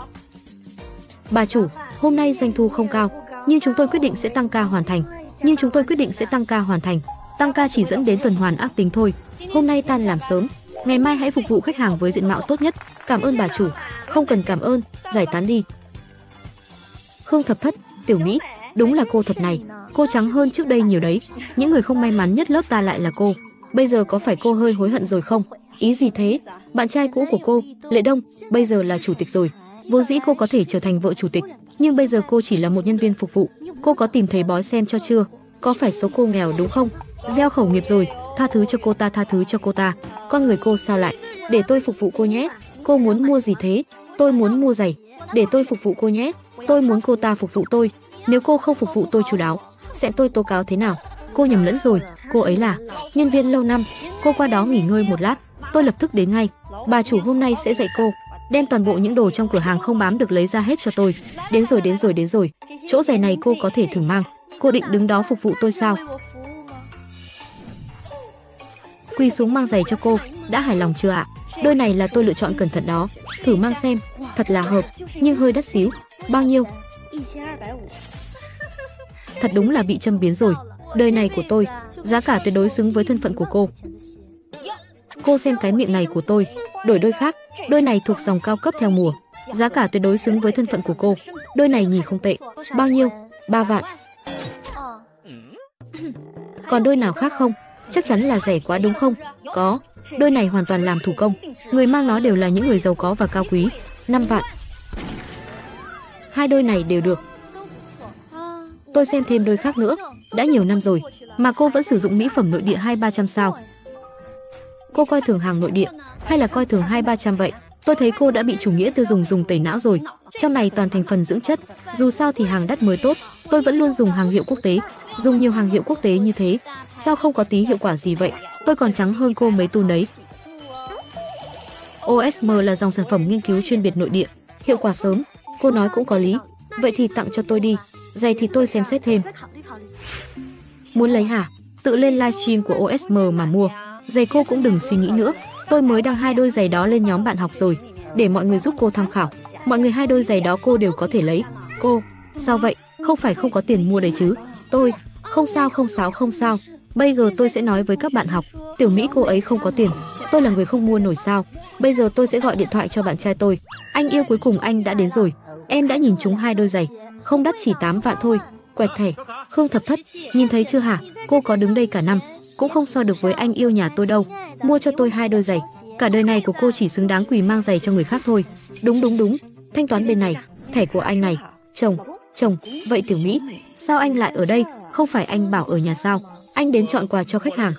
Bà chủ, hôm nay doanh thu không cao, nhưng chúng tôi quyết định sẽ tăng ca hoàn thành. Nhưng chúng tôi quyết định sẽ tăng ca hoàn thành. Tăng ca chỉ dẫn đến tuần hoàn ác tính thôi. Hôm nay tan làm sớm, ngày mai hãy phục vụ khách hàng với diện mạo tốt nhất. Cảm ơn bà chủ. Không cần cảm ơn, giải tán đi. Khương Thập Thất, Tiểu Mỹ, đúng là cô thật này, cô trắng hơn trước đây nhiều đấy. Những người không may mắn nhất lớp ta lại là cô. Bây giờ có phải cô hơi hối hận rồi không? Ý gì thế? Bạn trai cũ của cô, Lệ Đông, bây giờ là chủ tịch rồi. Vô dĩ cô có thể trở thành vợ chủ tịch, nhưng bây giờ cô chỉ là một nhân viên phục vụ. Cô có tìm thấy bói xem cho chưa? Có phải số cô nghèo đúng không? Gieo khẩu nghiệp rồi, tha thứ cho cô ta, tha thứ cho cô ta. Con người cô sao lại? Để tôi phục vụ cô nhé. Cô muốn mua gì thế? Tôi muốn mua giày để tôi phục vụ cô nhé. Tôi muốn cô ta phục vụ tôi. Nếu cô không phục vụ tôi chú đáo, sẽ tôi tố cáo thế nào? Cô nhầm lẫn rồi, cô ấy là nhân viên lâu năm, cô qua đó nghỉ ngơi một lát, tôi lập tức đến ngay. Bà chủ hôm nay sẽ dạy cô, đem toàn bộ những đồ trong cửa hàng không bám được lấy ra hết cho tôi. Đến rồi, đến rồi, đến rồi. Chỗ giày này cô có thể thử mang. Cô định đứng đó phục vụ tôi sao? quỳ xuống mang giày cho cô, đã hài lòng chưa ạ? À? Đôi này là tôi lựa chọn cẩn thận đó, thử mang xem, thật là hợp, nhưng hơi đắt xíu. Bao nhiêu? Thật đúng là bị châm biến rồi. Đời này của tôi, giá cả tuyệt đối xứng với thân phận của cô. Cô xem cái miệng này của tôi, đổi đôi khác, đôi này thuộc dòng cao cấp theo mùa, giá cả tuyệt đối xứng với thân phận của cô. Đôi này nhìn không tệ, bao nhiêu? Ba vạn. Còn đôi nào khác không? Chắc chắn là rẻ quá đúng không? Có, đôi này hoàn toàn làm thủ công. Người mang nó đều là những người giàu có và cao quý. 5 vạn. Hai đôi này đều được. Tôi xem thêm đôi khác nữa. Đã nhiều năm rồi, mà cô vẫn sử dụng mỹ phẩm nội địa hai ba trăm sao. Cô coi thường hàng nội địa, hay là coi thường hai ba trăm vậy? Tôi thấy cô đã bị chủ nghĩa tiêu dùng dùng tẩy não rồi. Trong này toàn thành phần dưỡng chất, dù sao thì hàng đắt mới tốt. Tôi vẫn luôn dùng hàng hiệu quốc tế, dùng nhiều hàng hiệu quốc tế như thế, sao không có tí hiệu quả gì vậy? Tôi còn trắng hơn cô mấy tu đấy. OSM là dòng sản phẩm nghiên cứu chuyên biệt nội địa, hiệu quả sớm, cô nói cũng có lý. Vậy thì tặng cho tôi đi, giày thì tôi xem xét thêm. Muốn lấy hả? Tự lên livestream của OSM mà mua, giày cô cũng đừng suy nghĩ nữa. Tôi mới đăng hai đôi giày đó lên nhóm bạn học rồi, để mọi người giúp cô tham khảo. Mọi người hai đôi giày đó cô đều có thể lấy. Cô, sao vậy? Không phải không có tiền mua đấy chứ? Tôi, không sao không sao không sao, bây giờ tôi sẽ nói với các bạn học, tiểu Mỹ cô ấy không có tiền, tôi là người không mua nổi sao. Bây giờ tôi sẽ gọi điện thoại cho bạn trai tôi. Anh yêu cuối cùng anh đã đến rồi, em đã nhìn chúng hai đôi giày, không đắt chỉ 8 vạn thôi, quẹt thẻ. Khương thập thất, nhìn thấy chưa hả, cô có đứng đây cả năm, cũng không so được với anh yêu nhà tôi đâu. Mua cho tôi hai đôi giày, cả đời này của cô chỉ xứng đáng quỳ mang giày cho người khác thôi. Đúng đúng đúng, thanh toán bên này, thẻ của anh này. Chồng, chồng, vậy tiểu Mỹ, sao anh lại ở đây? không phải anh bảo ở nhà sao? Anh đến chọn quà cho khách hàng.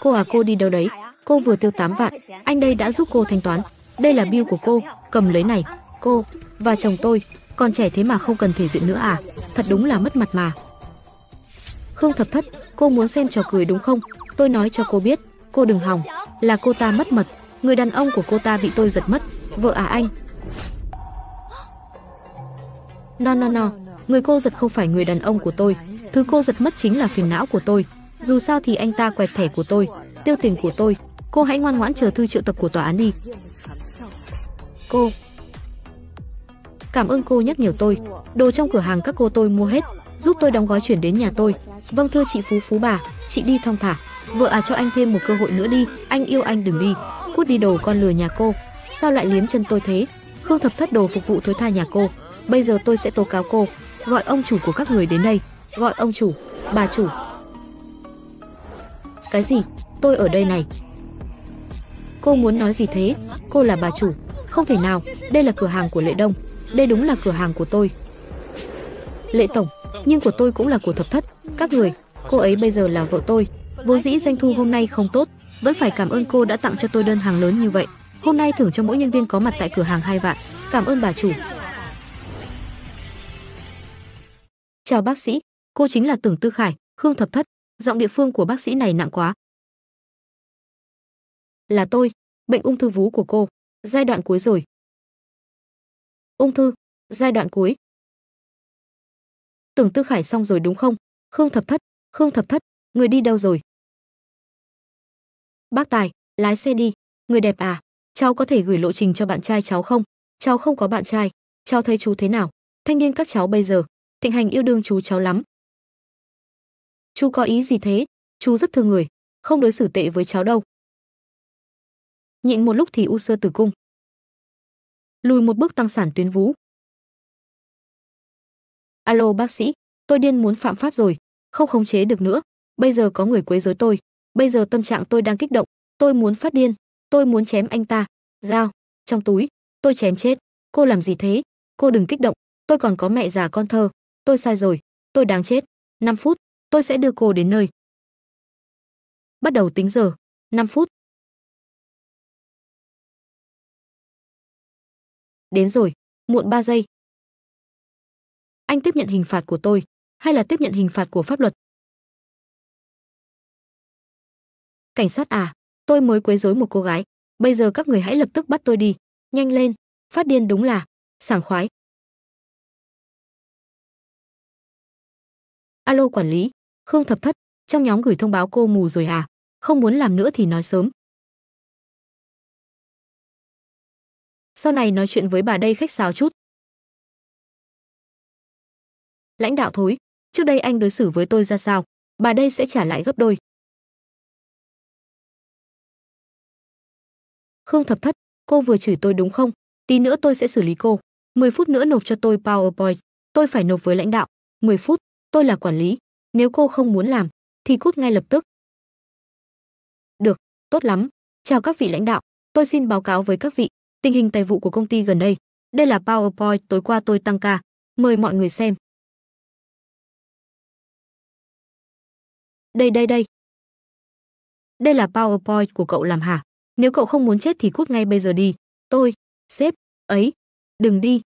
Cô à cô đi đâu đấy? Cô vừa tiêu 8 vạn, anh đây đã giúp cô thanh toán. Đây là bill của cô, cầm lấy này. Cô và chồng tôi, còn trẻ thế mà không cần thể diện nữa à? Thật đúng là mất mặt mà. Khương thập thất, cô muốn xem trò cười đúng không? Tôi nói cho cô biết, cô đừng hòng, là cô ta mất mật. Người đàn ông của cô ta bị tôi giật mất. Vợ à anh, No no no, người cô giật không phải người đàn ông của tôi, thứ cô giật mất chính là phiền não của tôi. Dù sao thì anh ta quẹt thẻ của tôi, tiêu tiền của tôi, cô hãy ngoan ngoãn chờ thư triệu tập của tòa án đi. Cô Cảm ơn cô nhắc nhở tôi, đồ trong cửa hàng các cô tôi mua hết, giúp tôi đóng gói chuyển đến nhà tôi. Vâng thưa chị Phú Phú bà, chị đi thong thả. Vợ à cho anh thêm một cơ hội nữa đi, anh yêu anh đừng đi. Cút đi đồ con lừa nhà cô, sao lại liếm chân tôi thế? Khương thập thất đồ phục vụ tối tha nhà cô. Bây giờ tôi sẽ tố cáo cô, gọi ông chủ của các người đến đây, gọi ông chủ, bà chủ. Cái gì? Tôi ở đây này. Cô muốn nói gì thế? Cô là bà chủ, không thể nào, đây là cửa hàng của Lệ Đông, đây đúng là cửa hàng của tôi. Lệ tổng, nhưng của tôi cũng là của thập thất, các người, cô ấy bây giờ là vợ tôi, vốn dĩ doanh thu hôm nay không tốt, vẫn phải cảm ơn cô đã tặng cho tôi đơn hàng lớn như vậy. Hôm nay thưởng cho mỗi nhân viên có mặt tại cửa hàng hai vạn. Cảm ơn bà chủ, chào bác sĩ cô chính là tưởng tư khải khương thập thất giọng địa phương của bác sĩ này nặng quá là tôi bệnh ung thư vú của cô giai đoạn cuối rồi ung thư giai đoạn cuối tưởng tư khải xong rồi đúng không khương thập thất khương thập thất người đi đâu rồi bác tài lái xe đi người đẹp à cháu có thể gửi lộ trình cho bạn trai cháu không cháu không có bạn trai cháu thấy chú thế nào thanh niên các cháu bây giờ Thịnh Hành yêu đương chú cháu lắm. Chú có ý gì thế? Chú rất thương người, không đối xử tệ với cháu đâu. Nhịn một lúc thì u sơ tử cung. Lùi một bước tăng sản tuyến vú. Alo bác sĩ, tôi điên muốn phạm pháp rồi, không khống chế được nữa. Bây giờ có người quấy rối tôi, bây giờ tâm trạng tôi đang kích động, tôi muốn phát điên, tôi muốn chém anh ta. Dao, trong túi, tôi chém chết. Cô làm gì thế? Cô đừng kích động, tôi còn có mẹ già con thơ, tôi sai rồi, tôi đáng chết. 5 phút, tôi sẽ đưa cô đến nơi. Bắt đầu tính giờ, 5 phút. Đến rồi, muộn 3 giây. Anh tiếp nhận hình phạt của tôi hay là tiếp nhận hình phạt của pháp luật? Cảnh sát à, tôi mới quấy rối một cô gái, bây giờ các người hãy lập tức bắt tôi đi, nhanh lên, phát điên đúng là sảng khoái, alo quản lý khương thập thất trong nhóm gửi thông báo cô mù rồi à không muốn làm nữa thì nói sớm sau này nói chuyện với bà đây khách sáo chút lãnh đạo thối trước đây anh đối xử với tôi ra sao bà đây sẽ trả lại gấp đôi khương thập thất cô vừa chửi tôi đúng không tí nữa tôi sẽ xử lý cô 10 phút nữa nộp cho tôi powerpoint tôi phải nộp với lãnh đạo 10 phút tôi là quản lý, nếu cô không muốn làm thì cút ngay lập tức. Được, tốt lắm. Chào các vị lãnh đạo, tôi xin báo cáo với các vị tình hình tài vụ của công ty gần đây. Đây là PowerPoint tối qua tôi tăng ca, mời mọi người xem. Đây đây đây. Đây là PowerPoint của cậu làm hả? Nếu cậu không muốn chết thì cút ngay bây giờ đi. Tôi, sếp, ấy, đừng đi.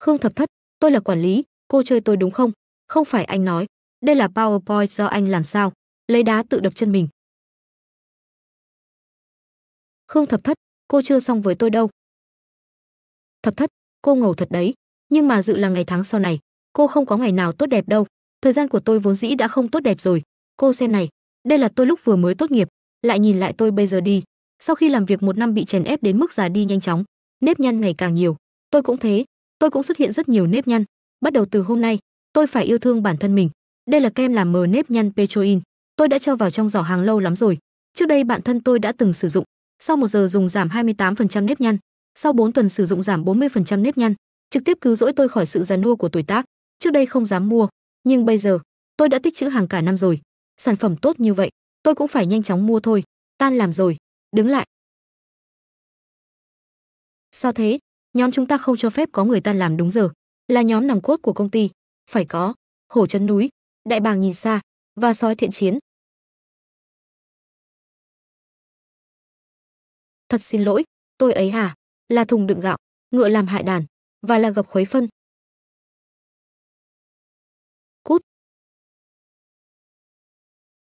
Khương Thập Thất, tôi là quản lý, cô chơi tôi đúng không? Không phải anh nói, đây là PowerPoint do anh làm sao? Lấy đá tự đập chân mình. Khương Thập Thất, cô chưa xong với tôi đâu. Thập Thất, cô ngầu thật đấy, nhưng mà dự là ngày tháng sau này, cô không có ngày nào tốt đẹp đâu. Thời gian của tôi vốn dĩ đã không tốt đẹp rồi. Cô xem này, đây là tôi lúc vừa mới tốt nghiệp, lại nhìn lại tôi bây giờ đi. Sau khi làm việc một năm bị chèn ép đến mức già đi nhanh chóng, nếp nhăn ngày càng nhiều. Tôi cũng thế, tôi cũng xuất hiện rất nhiều nếp nhăn, bắt đầu từ hôm nay tôi phải yêu thương bản thân mình đây là kem làm mờ nếp nhăn petroin tôi đã cho vào trong giỏ hàng lâu lắm rồi trước đây bản thân tôi đã từng sử dụng sau một giờ dùng giảm 28% nếp nhăn sau 4 tuần sử dụng giảm 40% nếp nhăn trực tiếp cứu rỗi tôi khỏi sự già nua của tuổi tác trước đây không dám mua nhưng bây giờ tôi đã tích trữ hàng cả năm rồi sản phẩm tốt như vậy tôi cũng phải nhanh chóng mua thôi tan làm rồi đứng lại sao thế nhóm chúng ta không cho phép có người tan làm đúng giờ là nhóm nòng cốt của công ty, phải có hổ chấn núi, đại bàng nhìn xa và sói thiện chiến. Thật xin lỗi, tôi ấy hả, là thùng đựng gạo, ngựa làm hại đàn và là gập khuấy phân. Cút.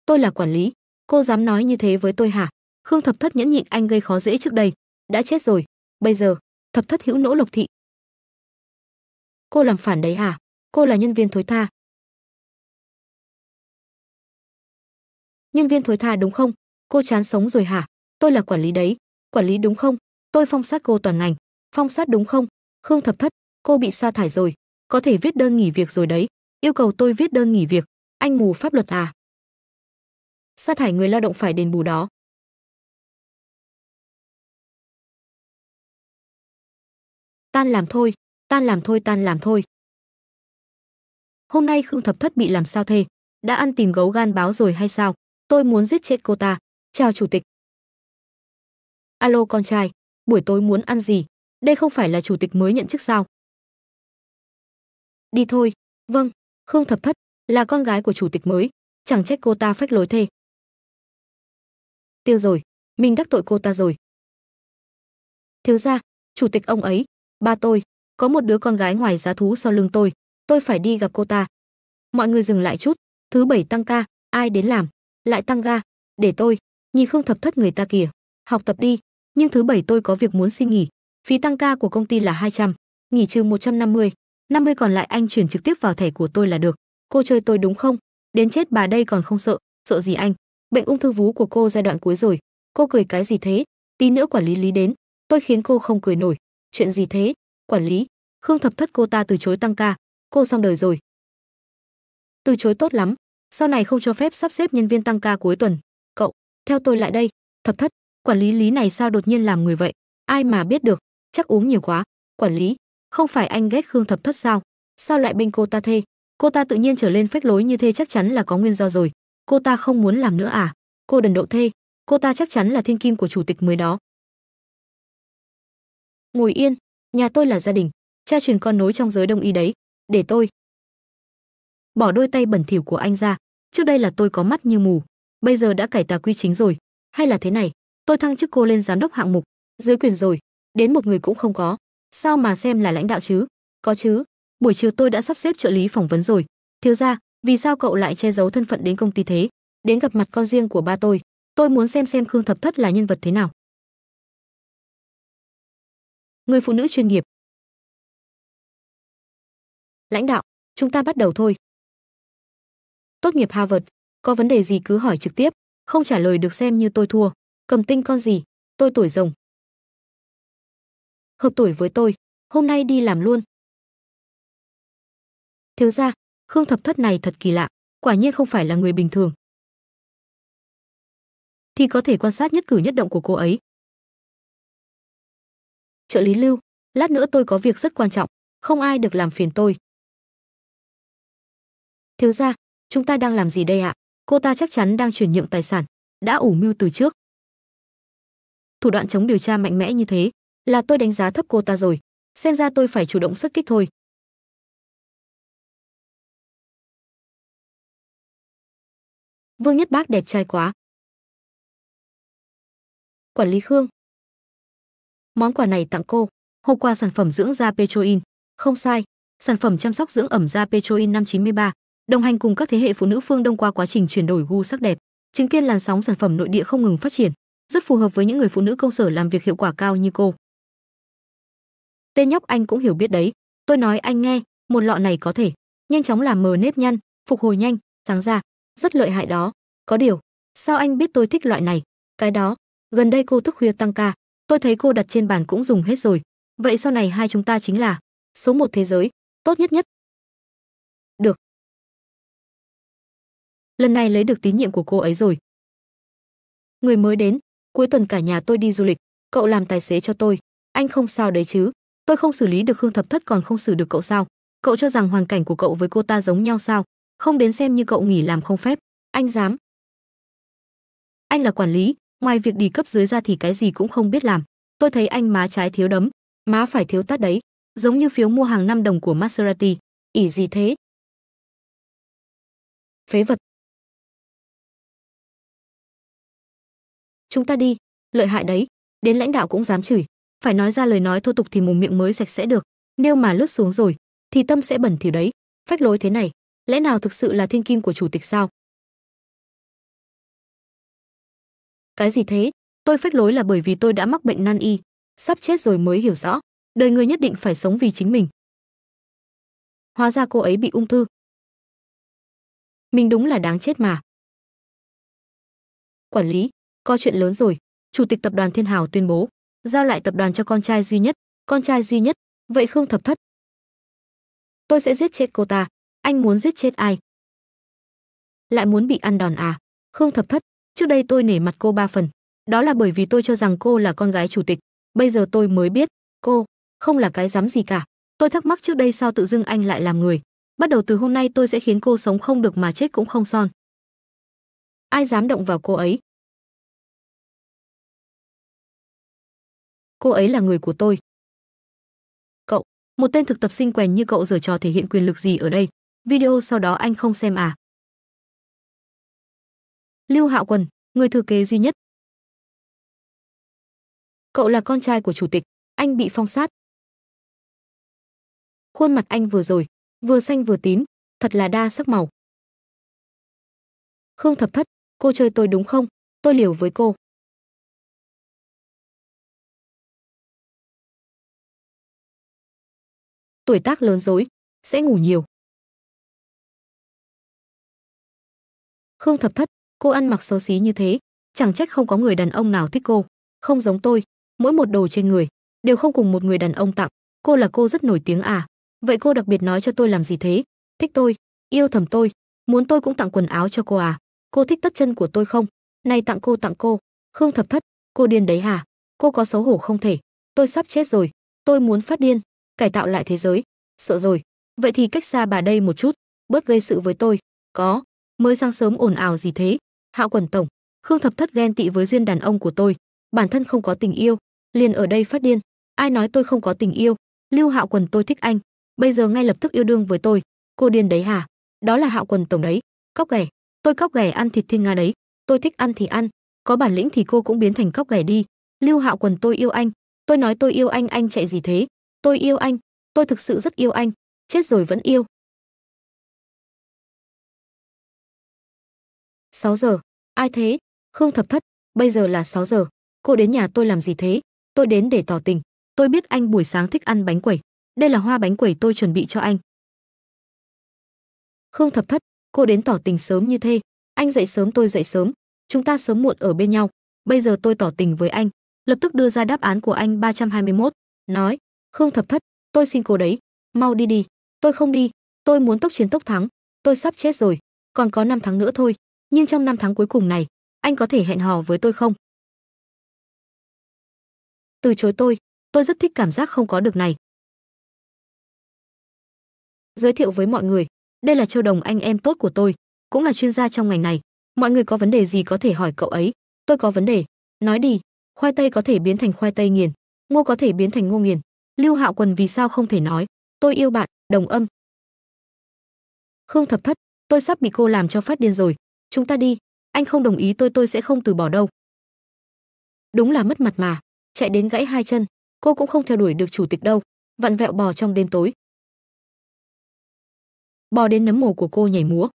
Tôi là quản lý, cô dám nói như thế với tôi hả? Khương Thập Thất nhẫn nhịn anh gây khó dễ trước đây, đã chết rồi, bây giờ Thập Thất hữu nỗ lộc thị, cô làm phản đấy à? Cô là nhân viên thối tha. Nhân viên thối tha đúng không? Cô chán sống rồi hả? Tôi là quản lý đấy, quản lý đúng không? Tôi phong sát cô toàn ngành, phong sát đúng không? Khương Thập Thất, cô bị sa thải rồi, có thể viết đơn nghỉ việc rồi đấy, yêu cầu tôi viết đơn nghỉ việc, anh mù pháp luật à? Sa thải người lao động phải đền bù đó. Tan làm thôi, tan làm thôi tan làm thôi hôm nay khương thập thất bị làm sao thế đã ăn tìm gấu gan báo rồi hay sao tôi muốn giết chết cô ta chào chủ tịch alo con trai buổi tối muốn ăn gì đây không phải là chủ tịch mới nhận chức sao đi thôi vâng khương thập thất là con gái của chủ tịch mới chẳng trách cô ta phách lối thê tiêu rồi mình đắc tội cô ta rồi thiếu ra chủ tịch ông ấy ba tôi có một đứa con gái ngoài giá thú sau lưng tôi tôi phải đi gặp cô ta mọi người dừng lại chút thứ bảy tăng ca ai đến làm lại tăng ga để tôi nhìn không thập thất người ta kìa học tập đi nhưng thứ bảy tôi có việc muốn xin nghỉ phí tăng ca của công ty là 200, nghỉ trừ 150, 50 còn lại anh chuyển trực tiếp vào thẻ của tôi là được cô chơi tôi đúng không đến chết bà đây còn không sợ sợ gì anh bệnh ung thư vú của cô giai đoạn cuối rồi cô cười cái gì thế tí nữa quản lý lý đến tôi khiến cô không cười nổi chuyện gì thế quản lý khương thập thất cô ta từ chối tăng ca cô xong đời rồi từ chối tốt lắm sau này không cho phép sắp xếp nhân viên tăng ca cuối tuần cậu theo tôi lại đây thập thất quản lý lý này sao đột nhiên làm người vậy ai mà biết được chắc uống nhiều quá quản lý không phải anh ghét khương thập thất sao sao lại bên cô ta thê cô ta tự nhiên trở lên phách lối như thế chắc chắn là có nguyên do rồi cô ta không muốn làm nữa à cô đần độ thê cô ta chắc chắn là thiên kim của chủ tịch mới đó ngồi yên nhà tôi là gia đình cha truyền con nối trong giới đông y đấy để tôi bỏ đôi tay bẩn thỉu của anh ra trước đây là tôi có mắt như mù bây giờ đã cải tà quy chính rồi hay là thế này tôi thăng chức cô lên giám đốc hạng mục dưới quyền rồi đến một người cũng không có sao mà xem là lãnh đạo chứ có chứ buổi chiều tôi đã sắp xếp trợ lý phỏng vấn rồi thiếu ra vì sao cậu lại che giấu thân phận đến công ty thế đến gặp mặt con riêng của ba tôi tôi muốn xem xem khương thập thất là nhân vật thế nào người phụ nữ chuyên nghiệp. Lãnh đạo, chúng ta bắt đầu thôi. Tốt nghiệp Harvard, có vấn đề gì cứ hỏi trực tiếp, không trả lời được xem như tôi thua, cầm tinh con gì, tôi tuổi rồng. Hợp tuổi với tôi, hôm nay đi làm luôn. Thiếu gia, Khương Thập Thất này thật kỳ lạ, quả nhiên không phải là người bình thường. Thì có thể quan sát nhất cử nhất động của cô ấy, trợ lý lưu lát nữa tôi có việc rất quan trọng không ai được làm phiền tôi thiếu gia chúng ta đang làm gì đây ạ cô ta chắc chắn đang chuyển nhượng tài sản đã ủ mưu từ trước thủ đoạn chống điều tra mạnh mẽ như thế là tôi đánh giá thấp cô ta rồi xem ra tôi phải chủ động xuất kích thôi vương nhất bác đẹp trai quá quản lý khương Món quà này tặng cô. Hôm qua sản phẩm dưỡng da Petroin. Không sai, sản phẩm chăm sóc dưỡng ẩm da Petroin 593, đồng hành cùng các thế hệ phụ nữ phương Đông qua quá trình chuyển đổi gu sắc đẹp, chứng kiến làn sóng sản phẩm nội địa không ngừng phát triển, rất phù hợp với những người phụ nữ công sở làm việc hiệu quả cao như cô. Tên nhóc anh cũng hiểu biết đấy, tôi nói anh nghe, một lọ này có thể nhanh chóng làm mờ nếp nhăn, phục hồi nhanh, sáng da, rất lợi hại đó. Có điều, sao anh biết tôi thích loại này? Cái đó, gần đây cô thức khuya tăng ca, tôi thấy cô đặt trên bàn cũng dùng hết rồi vậy sau này hai chúng ta chính là số một thế giới tốt nhất nhất được lần này lấy được tín nhiệm của cô ấy rồi người mới đến cuối tuần cả nhà tôi đi du lịch cậu làm tài xế cho tôi anh không sao đấy chứ tôi không xử lý được khương thập thất còn không xử được cậu sao cậu cho rằng hoàn cảnh của cậu với cô ta giống nhau sao không đến xem như cậu nghỉ làm không phép anh dám anh là quản lý ngoài việc đi cấp dưới ra thì cái gì cũng không biết làm tôi thấy anh má trái thiếu đấm má phải thiếu tát đấy giống như phiếu mua hàng năm đồng của maserati ỉ gì thế phế vật chúng ta đi lợi hại đấy đến lãnh đạo cũng dám chửi phải nói ra lời nói thô tục thì mồm miệng mới sạch sẽ được nếu mà lướt xuống rồi thì tâm sẽ bẩn thỉu đấy phách lối thế này lẽ nào thực sự là thiên kim của chủ tịch sao cái gì thế tôi phách lối là bởi vì tôi đã mắc bệnh nan y sắp chết rồi mới hiểu rõ đời người nhất định phải sống vì chính mình hóa ra cô ấy bị ung thư mình đúng là đáng chết mà quản lý có chuyện lớn rồi chủ tịch tập đoàn thiên hào tuyên bố giao lại tập đoàn cho con trai duy nhất con trai duy nhất vậy khương thập thất tôi sẽ giết chết cô ta anh muốn giết chết ai lại muốn bị ăn đòn à khương thập thất trước đây tôi nể mặt cô ba phần đó là bởi vì tôi cho rằng cô là con gái chủ tịch bây giờ tôi mới biết cô không là cái dám gì cả tôi thắc mắc trước đây sao tự dưng anh lại làm người bắt đầu từ hôm nay tôi sẽ khiến cô sống không được mà chết cũng không son ai dám động vào cô ấy cô ấy là người của tôi cậu một tên thực tập sinh quèn như cậu giở trò thể hiện quyền lực gì ở đây video sau đó anh không xem à Lưu Hạo Quân, người thừa kế duy nhất. Cậu là con trai của chủ tịch, anh bị phong sát. Khuôn mặt anh vừa rồi, vừa xanh vừa tím, thật là đa sắc màu. Khương Thập Thất, cô chơi tôi đúng không? Tôi liều với cô. Tuổi tác lớn dối, sẽ ngủ nhiều. Khương Thập Thất, cô ăn mặc xấu xí như thế chẳng trách không có người đàn ông nào thích cô không giống tôi mỗi một đồ trên người đều không cùng một người đàn ông tặng cô là cô rất nổi tiếng à vậy cô đặc biệt nói cho tôi làm gì thế thích tôi yêu thầm tôi muốn tôi cũng tặng quần áo cho cô à cô thích tất chân của tôi không nay tặng cô tặng cô khương thập thất cô điên đấy hả cô có xấu hổ không thể tôi sắp chết rồi tôi muốn phát điên cải tạo lại thế giới sợ rồi vậy thì cách xa bà đây một chút bớt gây sự với tôi có mới sáng sớm ồn ào gì thế Hạo Quần tổng, Khương Thập Thất ghen tị với duyên đàn ông của tôi, bản thân không có tình yêu, liền ở đây phát điên, ai nói tôi không có tình yêu, Lưu Hạo Quần tôi thích anh, bây giờ ngay lập tức yêu đương với tôi, cô điên đấy hả? Đó là Hạo Quần tổng đấy, cóc ghẻ, tôi cóc ghẻ ăn thịt thiên nga đấy, tôi thích ăn thì ăn, có bản lĩnh thì cô cũng biến thành cóc ghẻ đi, Lưu Hạo Quần tôi yêu anh, tôi nói tôi yêu anh anh chạy gì thế? Tôi yêu anh, tôi thực sự rất yêu anh, chết rồi vẫn yêu, 6 giờ. Ai thế? Khương Thập Thất, bây giờ là 6 giờ. Cô đến nhà tôi làm gì thế? Tôi đến để tỏ tình. Tôi biết anh buổi sáng thích ăn bánh quẩy. Đây là hoa bánh quẩy tôi chuẩn bị cho anh. Khương Thập Thất, cô đến tỏ tình sớm như thế. Anh dậy sớm tôi dậy sớm. Chúng ta sớm muộn ở bên nhau. Bây giờ tôi tỏ tình với anh. Lập tức đưa ra đáp án của anh 321. Nói, Khương Thập Thất, tôi xin cô đấy. Mau đi đi. Tôi không đi. Tôi muốn tốc chiến tốc thắng. Tôi sắp chết rồi. Còn có 5 tháng nữa thôi nhưng trong năm tháng cuối cùng này, anh có thể hẹn hò với tôi không? Từ chối tôi, tôi rất thích cảm giác không có được này. Giới thiệu với mọi người, đây là Châu Đồng anh em tốt của tôi, cũng là chuyên gia trong ngành này. Mọi người có vấn đề gì có thể hỏi cậu ấy. Tôi có vấn đề, nói đi. Khoai tây có thể biến thành khoai tây nghiền, ngô có thể biến thành ngô nghiền. Lưu Hạo Quần vì sao không thể nói, tôi yêu bạn, đồng âm. Khương Thập Thất, tôi sắp bị cô làm cho phát điên rồi, chúng ta đi, anh không đồng ý tôi tôi sẽ không từ bỏ đâu. Đúng là mất mặt mà, chạy đến gãy hai chân, cô cũng không theo đuổi được chủ tịch đâu, vặn vẹo bò trong đêm tối. Bò đến nấm mồ của cô nhảy múa.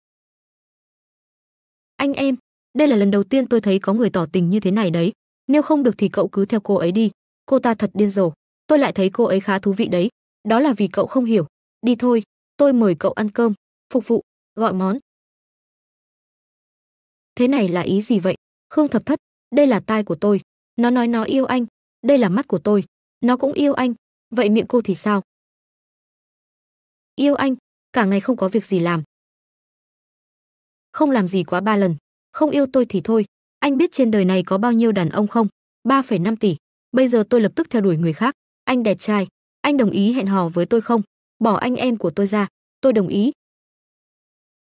Anh em, đây là lần đầu tiên tôi thấy có người tỏ tình như thế này đấy, nếu không được thì cậu cứ theo cô ấy đi, cô ta thật điên rồ, tôi lại thấy cô ấy khá thú vị đấy, đó là vì cậu không hiểu, đi thôi, tôi mời cậu ăn cơm, phục vụ, gọi món, Thế này là ý gì vậy? Khương Thập Thất, đây là tai của tôi. Nó nói nó yêu anh, đây là mắt của tôi. Nó cũng yêu anh, vậy miệng cô thì sao? Yêu anh, cả ngày không có việc gì làm. Không làm gì quá ba lần, không yêu tôi thì thôi. Anh biết trên đời này có bao nhiêu đàn ông không? 3,5 tỷ. Bây giờ tôi lập tức theo đuổi người khác. Anh đẹp trai, anh đồng ý hẹn hò với tôi không? Bỏ anh em của tôi ra, tôi đồng ý.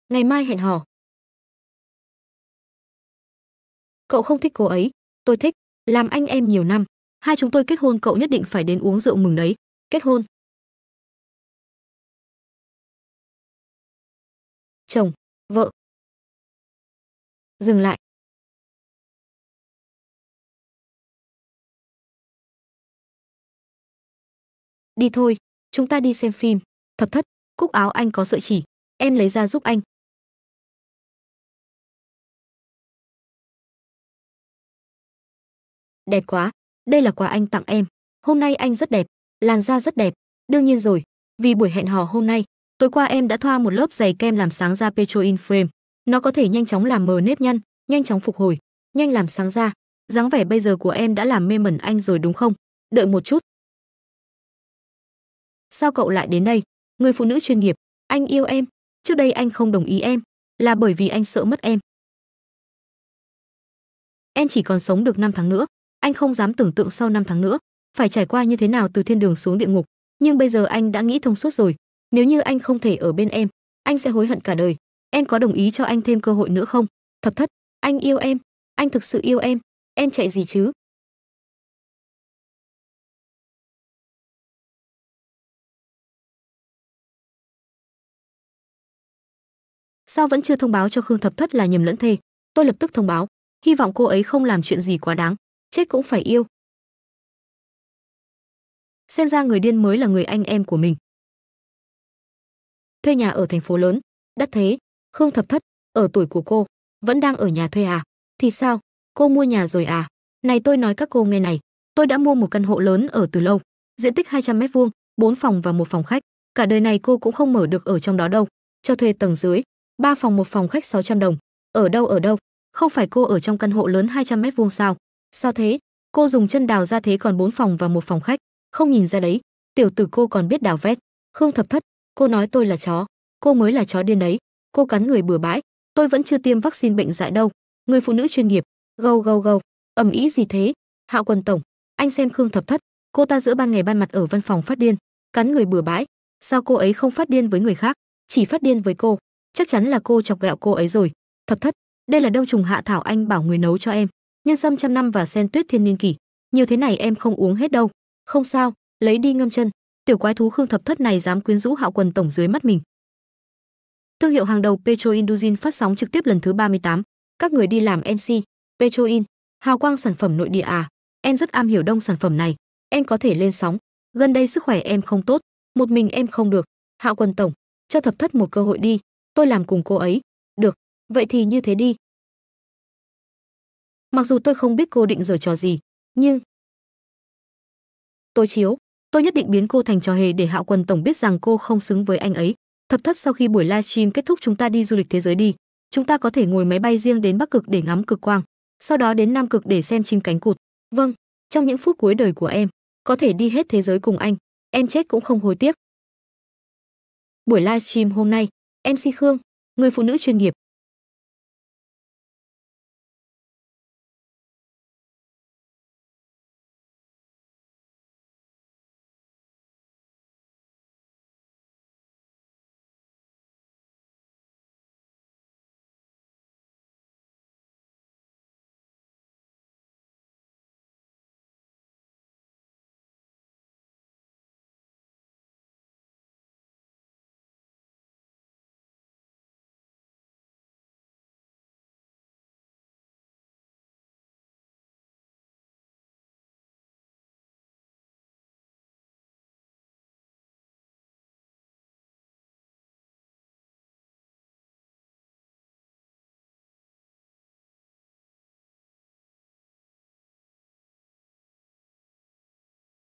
Ngày mai hẹn hò, cậu không thích cô ấy tôi thích làm anh em nhiều năm hai chúng tôi kết hôn cậu nhất định phải đến uống rượu mừng đấy kết hôn chồng vợ dừng lại đi thôi chúng ta đi xem phim thập thất cúc áo anh có sợi chỉ em lấy ra giúp anh đẹp quá, đây là quà anh tặng em. Hôm nay anh rất đẹp, làn da rất đẹp, đương nhiên rồi, vì buổi hẹn hò hôm nay, tối qua em đã thoa một lớp dày kem làm sáng da Petroin Frame. Nó có thể nhanh chóng làm mờ nếp nhăn, nhanh chóng phục hồi, nhanh làm sáng da. Dáng vẻ bây giờ của em đã làm mê mẩn anh rồi đúng không? Đợi một chút. Sao cậu lại đến đây? Người phụ nữ chuyên nghiệp, anh yêu em, trước đây anh không đồng ý em, là bởi vì anh sợ mất em. Em chỉ còn sống được 5 tháng nữa, anh không dám tưởng tượng sau 5 tháng nữa phải trải qua như thế nào từ thiên đường xuống địa ngục, nhưng bây giờ anh đã nghĩ thông suốt rồi, nếu như anh không thể ở bên em, anh sẽ hối hận cả đời. Em có đồng ý cho anh thêm cơ hội nữa không? Thập thất, anh yêu em, anh thực sự yêu em, em chạy gì chứ? Sao vẫn chưa thông báo cho Khương Thập Thất là nhầm lẫn thê? Tôi lập tức thông báo, hy vọng cô ấy không làm chuyện gì quá đáng chết cũng phải yêu. Xem ra người điên mới là người anh em của mình. Thuê nhà ở thành phố lớn, đắt thế, Khương Thập Thất, ở tuổi của cô, vẫn đang ở nhà thuê à? Thì sao, cô mua nhà rồi à? Này tôi nói các cô nghe này, tôi đã mua một căn hộ lớn ở từ lâu, diện tích 200 mét vuông, 4 phòng và một phòng khách, cả đời này cô cũng không mở được ở trong đó đâu, cho thuê tầng dưới, 3 phòng một phòng khách 600 đồng, ở đâu ở đâu, không phải cô ở trong căn hộ lớn 200 mét vuông sao? sao thế cô dùng chân đào ra thế còn bốn phòng và một phòng khách không nhìn ra đấy tiểu tử cô còn biết đào vét khương thập thất cô nói tôi là chó cô mới là chó điên đấy cô cắn người bừa bãi tôi vẫn chưa tiêm vaccine bệnh dại đâu người phụ nữ chuyên nghiệp gâu gâu gâu ầm ý gì thế hạo quần tổng anh xem khương thập thất cô ta giữa ban ngày ban mặt ở văn phòng phát điên cắn người bừa bãi sao cô ấy không phát điên với người khác chỉ phát điên với cô chắc chắn là cô chọc ghẹo cô ấy rồi thập thất đây là đông trùng hạ thảo anh bảo người nấu cho em nhân sâm trăm năm và sen tuyết thiên niên kỷ nhiều thế này em không uống hết đâu không sao lấy đi ngâm chân tiểu quái thú khương thập thất này dám quyến rũ hạo quần tổng dưới mắt mình thương hiệu hàng đầu petro phát sóng trực tiếp lần thứ 38. các người đi làm mc petroin hào quang sản phẩm nội địa à em rất am hiểu đông sản phẩm này em có thể lên sóng gần đây sức khỏe em không tốt một mình em không được hạo quần tổng cho thập thất một cơ hội đi tôi làm cùng cô ấy được vậy thì như thế đi mặc dù tôi không biết cô định giở trò gì nhưng tôi chiếu tôi nhất định biến cô thành trò hề để hạo quân tổng biết rằng cô không xứng với anh ấy thập thất sau khi buổi livestream kết thúc chúng ta đi du lịch thế giới đi chúng ta có thể ngồi máy bay riêng đến bắc cực để ngắm cực quang sau đó đến nam cực để xem chim cánh cụt vâng trong những phút cuối đời của em có thể đi hết thế giới cùng anh em chết cũng không hối tiếc buổi livestream hôm nay mc khương người phụ nữ chuyên nghiệp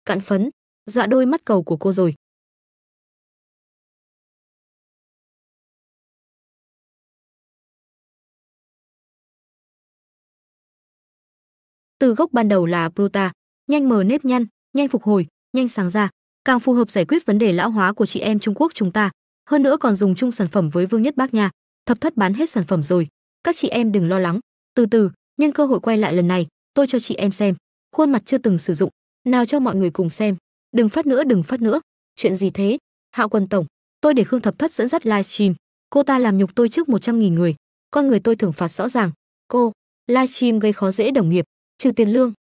cạn phấn, dọa đôi mắt cầu của cô rồi. Từ gốc ban đầu là Bruta, nhanh mờ nếp nhăn, nhanh phục hồi, nhanh sáng ra, càng phù hợp giải quyết vấn đề lão hóa của chị em Trung Quốc chúng ta, hơn nữa còn dùng chung sản phẩm với Vương Nhất Bác nha, thập thất bán hết sản phẩm rồi, các chị em đừng lo lắng, từ từ, nhân cơ hội quay lại lần này, tôi cho chị em xem, khuôn mặt chưa từng sử dụng, nào cho mọi người cùng xem đừng phát nữa đừng phát nữa chuyện gì thế hạo Quân tổng tôi để khương thập thất dẫn dắt livestream cô ta làm nhục tôi trước 100.000 người con người tôi thưởng phạt rõ ràng cô livestream gây khó dễ đồng nghiệp trừ tiền lương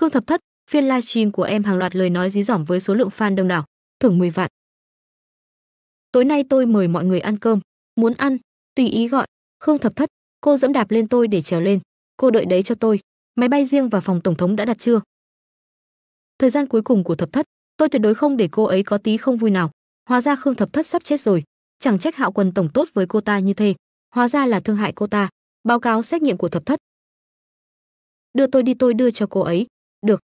khương thập thất phiên livestream của em hàng loạt lời nói dí dỏm với số lượng fan đông đảo thưởng 10 vạn tối nay tôi mời mọi người ăn cơm muốn ăn tùy ý gọi khương thập thất cô dẫm đạp lên tôi để trèo lên cô đợi đấy cho tôi máy bay riêng và phòng tổng thống đã đặt chưa? Thời gian cuối cùng của thập thất, tôi tuyệt đối không để cô ấy có tí không vui nào. Hóa ra Khương thập thất sắp chết rồi, chẳng trách Hạo quân tổng tốt với cô ta như thế, hóa ra là thương hại cô ta. Báo cáo xét nghiệm của thập thất. Đưa tôi đi tôi đưa cho cô ấy, được.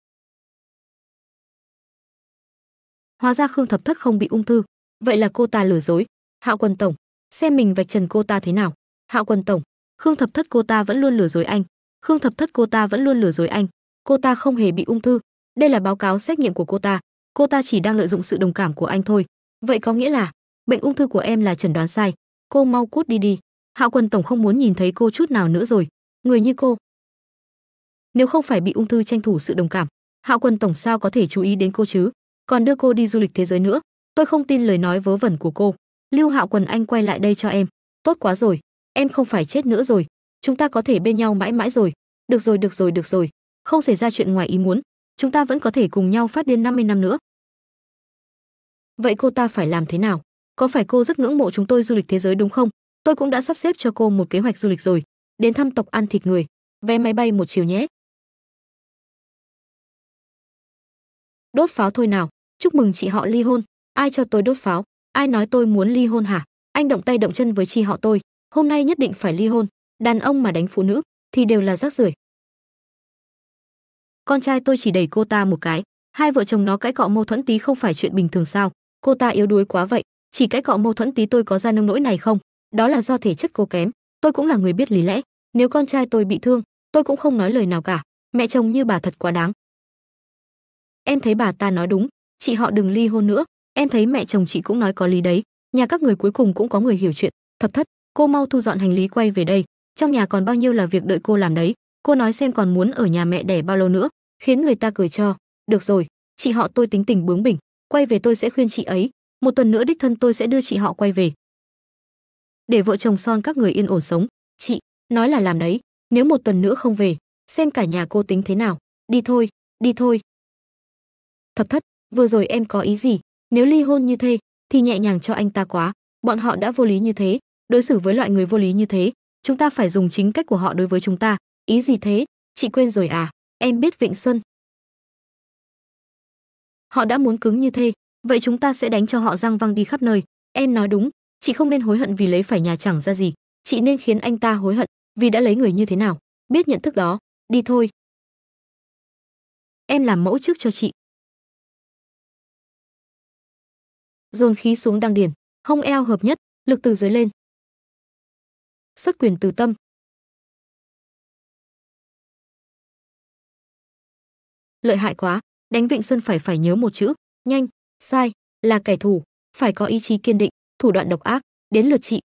Hóa ra Khương thập thất không bị ung thư, vậy là cô ta lừa dối. Hạo quân tổng, xem mình vạch trần cô ta thế nào. Hạo quân tổng, Khương thập thất cô ta vẫn luôn lừa dối anh, khương thập thất cô ta vẫn luôn lừa dối anh cô ta không hề bị ung thư đây là báo cáo xét nghiệm của cô ta cô ta chỉ đang lợi dụng sự đồng cảm của anh thôi vậy có nghĩa là bệnh ung thư của em là chẩn đoán sai cô mau cút đi đi hạo Quân tổng không muốn nhìn thấy cô chút nào nữa rồi người như cô nếu không phải bị ung thư tranh thủ sự đồng cảm hạo Quân tổng sao có thể chú ý đến cô chứ còn đưa cô đi du lịch thế giới nữa tôi không tin lời nói vớ vẩn của cô lưu hạo Quân anh quay lại đây cho em tốt quá rồi em không phải chết nữa rồi chúng ta có thể bên nhau mãi mãi rồi được rồi được rồi được rồi không xảy ra chuyện ngoài ý muốn chúng ta vẫn có thể cùng nhau phát điên 50 năm nữa vậy cô ta phải làm thế nào có phải cô rất ngưỡng mộ chúng tôi du lịch thế giới đúng không tôi cũng đã sắp xếp cho cô một kế hoạch du lịch rồi đến thăm tộc ăn thịt người vé máy bay một chiều nhé đốt pháo thôi nào chúc mừng chị họ ly hôn ai cho tôi đốt pháo ai nói tôi muốn ly hôn hả anh động tay động chân với chị họ tôi hôm nay nhất định phải ly hôn đàn ông mà đánh phụ nữ thì đều là rác rưởi con trai tôi chỉ đẩy cô ta một cái hai vợ chồng nó cãi cọ mâu thuẫn tí không phải chuyện bình thường sao cô ta yếu đuối quá vậy chỉ cãi cọ mâu thuẫn tí tôi có ra nông nỗi này không đó là do thể chất cô kém tôi cũng là người biết lý lẽ nếu con trai tôi bị thương tôi cũng không nói lời nào cả mẹ chồng như bà thật quá đáng em thấy bà ta nói đúng chị họ đừng ly hôn nữa em thấy mẹ chồng chị cũng nói có lý đấy nhà các người cuối cùng cũng có người hiểu chuyện thập thất cô mau thu dọn hành lý quay về đây trong nhà còn bao nhiêu là việc đợi cô làm đấy cô nói xem còn muốn ở nhà mẹ đẻ bao lâu nữa khiến người ta cười cho được rồi chị họ tôi tính tình bướng bỉnh quay về tôi sẽ khuyên chị ấy một tuần nữa đích thân tôi sẽ đưa chị họ quay về để vợ chồng son các người yên ổn sống chị nói là làm đấy nếu một tuần nữa không về xem cả nhà cô tính thế nào đi thôi đi thôi thập thất vừa rồi em có ý gì nếu ly hôn như thế thì nhẹ nhàng cho anh ta quá bọn họ đã vô lý như thế đối xử với loại người vô lý như thế chúng ta phải dùng chính cách của họ đối với chúng ta ý gì thế chị quên rồi à em biết vịnh xuân họ đã muốn cứng như thế vậy chúng ta sẽ đánh cho họ răng văng đi khắp nơi em nói đúng chị không nên hối hận vì lấy phải nhà chẳng ra gì chị nên khiến anh ta hối hận vì đã lấy người như thế nào biết nhận thức đó đi thôi em làm mẫu trước cho chị dồn khí xuống đăng điền hông eo hợp nhất lực từ dưới lên xuất quyền từ tâm. Lợi hại quá, đánh Vịnh Xuân phải phải nhớ một chữ, nhanh, sai, là kẻ thù, phải có ý chí kiên định, thủ đoạn độc ác, đến lượt chị.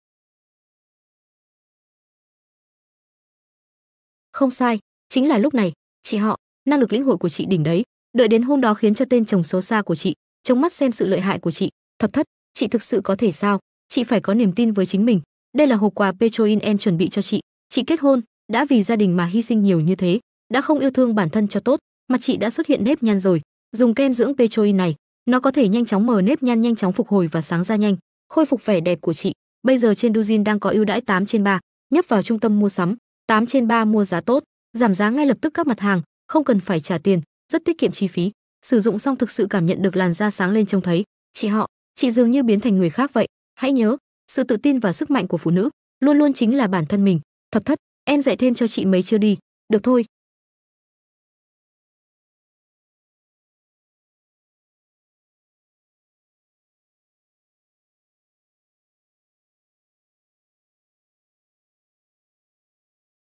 Không sai, chính là lúc này, chị họ, năng lực lĩnh hội của chị đỉnh đấy, đợi đến hôm đó khiến cho tên chồng xấu xa của chị, trông mắt xem sự lợi hại của chị, thập thất, chị thực sự có thể sao, chị phải có niềm tin với chính mình đây là hộp quà Petroin em chuẩn bị cho chị. Chị kết hôn, đã vì gia đình mà hy sinh nhiều như thế, đã không yêu thương bản thân cho tốt, mà chị đã xuất hiện nếp nhăn rồi. Dùng kem dưỡng Petroin này, nó có thể nhanh chóng mờ nếp nhăn nhanh chóng phục hồi và sáng ra nhanh, khôi phục vẻ đẹp của chị. Bây giờ trên Dujin đang có ưu đãi 8 trên 3, nhấp vào trung tâm mua sắm, 8 trên 3 mua giá tốt, giảm giá ngay lập tức các mặt hàng, không cần phải trả tiền, rất tiết kiệm chi phí. Sử dụng xong thực sự cảm nhận được làn da sáng lên trông thấy. Chị họ, chị dường như biến thành người khác vậy. Hãy nhớ, sự tự tin và sức mạnh của phụ nữ luôn luôn chính là bản thân mình thập thất em dạy thêm cho chị mấy chưa đi được thôi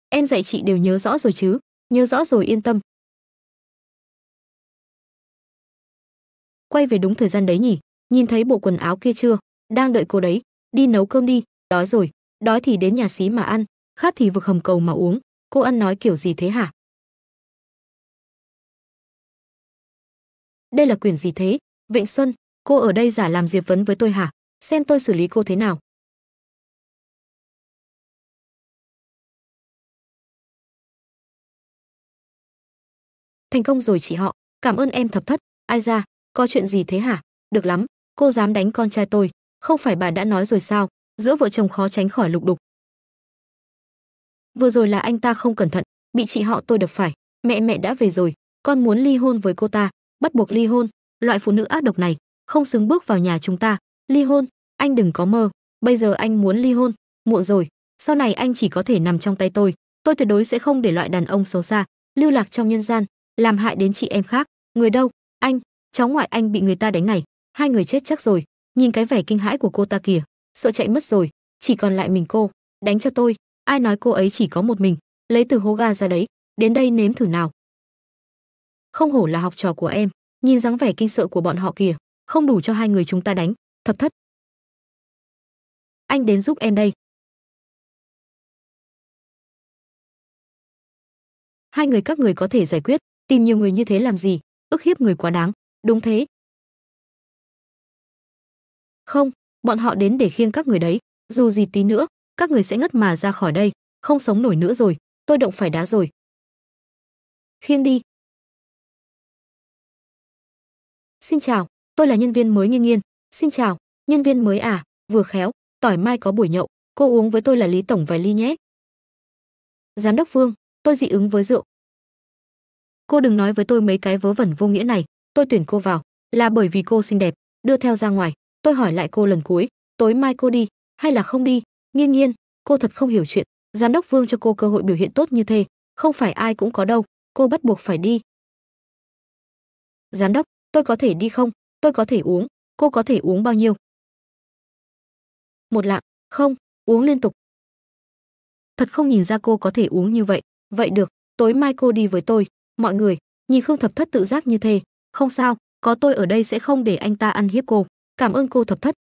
em dạy chị đều nhớ rõ rồi chứ nhớ rõ rồi yên tâm quay về đúng thời gian đấy nhỉ nhìn thấy bộ quần áo kia chưa đang đợi cô đấy đi nấu cơm đi đói rồi đói thì đến nhà xí mà ăn khát thì vực hầm cầu mà uống cô ăn nói kiểu gì thế hả đây là quyển gì thế vịnh xuân cô ở đây giả làm diệp vấn với tôi hả xem tôi xử lý cô thế nào thành công rồi chị họ cảm ơn em thập thất ai ra có chuyện gì thế hả được lắm cô dám đánh con trai tôi không phải bà đã nói rồi sao, giữa vợ chồng khó tránh khỏi lục đục. Vừa rồi là anh ta không cẩn thận, bị chị họ tôi đập phải, mẹ mẹ đã về rồi, con muốn ly hôn với cô ta, bắt buộc ly hôn, loại phụ nữ ác độc này, không xứng bước vào nhà chúng ta, ly hôn, anh đừng có mơ, bây giờ anh muốn ly hôn, muộn rồi, sau này anh chỉ có thể nằm trong tay tôi, tôi tuyệt đối sẽ không để loại đàn ông xấu xa, lưu lạc trong nhân gian, làm hại đến chị em khác, người đâu, anh, cháu ngoại anh bị người ta đánh này, hai người chết chắc rồi, nhìn cái vẻ kinh hãi của cô ta kìa, sợ chạy mất rồi, chỉ còn lại mình cô, đánh cho tôi, ai nói cô ấy chỉ có một mình, lấy từ hố ga ra đấy, đến đây nếm thử nào. Không hổ là học trò của em, nhìn dáng vẻ kinh sợ của bọn họ kìa, không đủ cho hai người chúng ta đánh, thập thất. Anh đến giúp em đây. Hai người các người có thể giải quyết, tìm nhiều người như thế làm gì, ức hiếp người quá đáng, đúng thế, không, bọn họ đến để khiêng các người đấy, dù gì tí nữa, các người sẽ ngất mà ra khỏi đây, không sống nổi nữa rồi, tôi động phải đá rồi. Khiêng đi. Xin chào, tôi là nhân viên mới nghiêng nghiêng. xin chào, nhân viên mới à, vừa khéo, tỏi mai có buổi nhậu, cô uống với tôi là Lý tổng vài ly nhé. Giám đốc Vương, tôi dị ứng với rượu. Cô đừng nói với tôi mấy cái vớ vẩn vô nghĩa này, tôi tuyển cô vào là bởi vì cô xinh đẹp, đưa theo ra ngoài, Tôi hỏi lại cô lần cuối, tối mai cô đi hay là không đi? Nghiên Nghiên, cô thật không hiểu chuyện, giám đốc Vương cho cô cơ hội biểu hiện tốt như thế, không phải ai cũng có đâu, cô bắt buộc phải đi. Giám đốc, tôi có thể đi không? Tôi có thể uống, cô có thể uống bao nhiêu? Một lạng, không, uống liên tục. Thật không nhìn ra cô có thể uống như vậy, vậy được, tối mai cô đi với tôi, mọi người, nhìn Khương Thập Thất tự giác như thế, không sao, có tôi ở đây sẽ không để anh ta ăn hiếp cô. Cảm ơn cô thập thất.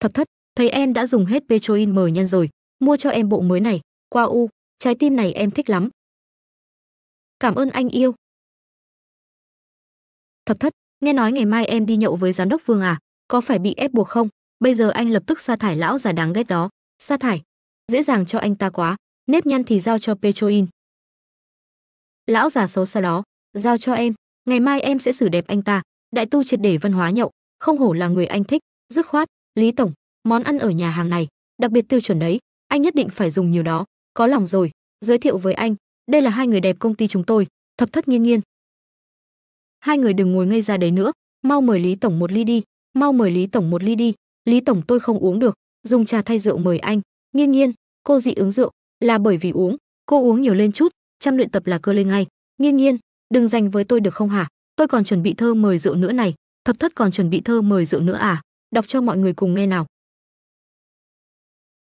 Thập thất, thấy em đã dùng hết Petroin mời nhân rồi, mua cho em bộ mới này, qua u, trái tim này em thích lắm. Cảm ơn anh yêu. Thập thất, nghe nói ngày mai em đi nhậu với giám đốc Vương à, có phải bị ép buộc không? Bây giờ anh lập tức sa thải lão già đáng ghét đó, sa thải. Dễ dàng cho anh ta quá, nếp nhăn thì giao cho Petroin. Lão già xấu xa đó, giao cho em, ngày mai em sẽ xử đẹp anh ta, đại tu triệt để văn hóa nhậu không hổ là người anh thích dứt khoát lý tổng món ăn ở nhà hàng này đặc biệt tiêu chuẩn đấy anh nhất định phải dùng nhiều đó có lòng rồi giới thiệu với anh đây là hai người đẹp công ty chúng tôi thập thất nghiên nghiên hai người đừng ngồi ngây ra đấy nữa mau mời lý tổng một ly đi mau mời lý tổng một ly đi lý tổng tôi không uống được dùng trà thay rượu mời anh nghiên nghiên cô dị ứng rượu là bởi vì uống cô uống nhiều lên chút chăm luyện tập là cơ lên ngay nghiên nghiên đừng dành với tôi được không hả tôi còn chuẩn bị thơ mời rượu nữa này thập thất còn chuẩn bị thơ mời rượu nữa à đọc cho mọi người cùng nghe nào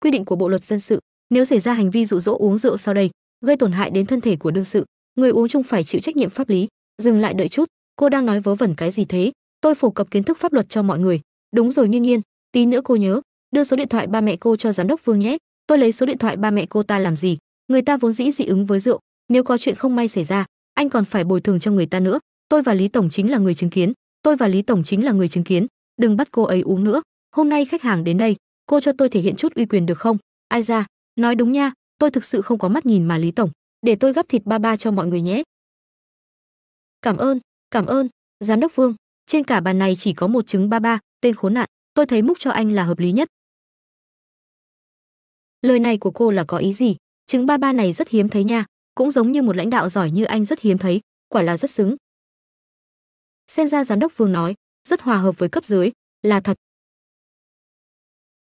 quy định của bộ luật dân sự nếu xảy ra hành vi dụ dỗ uống rượu sau đây gây tổn hại đến thân thể của đương sự người uống chung phải chịu trách nhiệm pháp lý dừng lại đợi chút cô đang nói vớ vẩn cái gì thế tôi phổ cập kiến thức pháp luật cho mọi người đúng rồi nghiên nhiên tí nữa cô nhớ đưa số điện thoại ba mẹ cô cho giám đốc vương nhé tôi lấy số điện thoại ba mẹ cô ta làm gì người ta vốn dĩ dị ứng với rượu nếu có chuyện không may xảy ra anh còn phải bồi thường cho người ta nữa tôi và lý tổng chính là người chứng kiến tôi và lý tổng chính là người chứng kiến đừng bắt cô ấy uống nữa hôm nay khách hàng đến đây cô cho tôi thể hiện chút uy quyền được không ai ra nói đúng nha tôi thực sự không có mắt nhìn mà lý tổng để tôi gắp thịt ba ba cho mọi người nhé cảm ơn cảm ơn giám đốc vương trên cả bàn này chỉ có một trứng ba ba tên khốn nạn tôi thấy múc cho anh là hợp lý nhất lời này của cô là có ý gì trứng ba ba này rất hiếm thấy nha cũng giống như một lãnh đạo giỏi như anh rất hiếm thấy quả là rất xứng xem ra giám đốc Vương nói, rất hòa hợp với cấp dưới, là thật.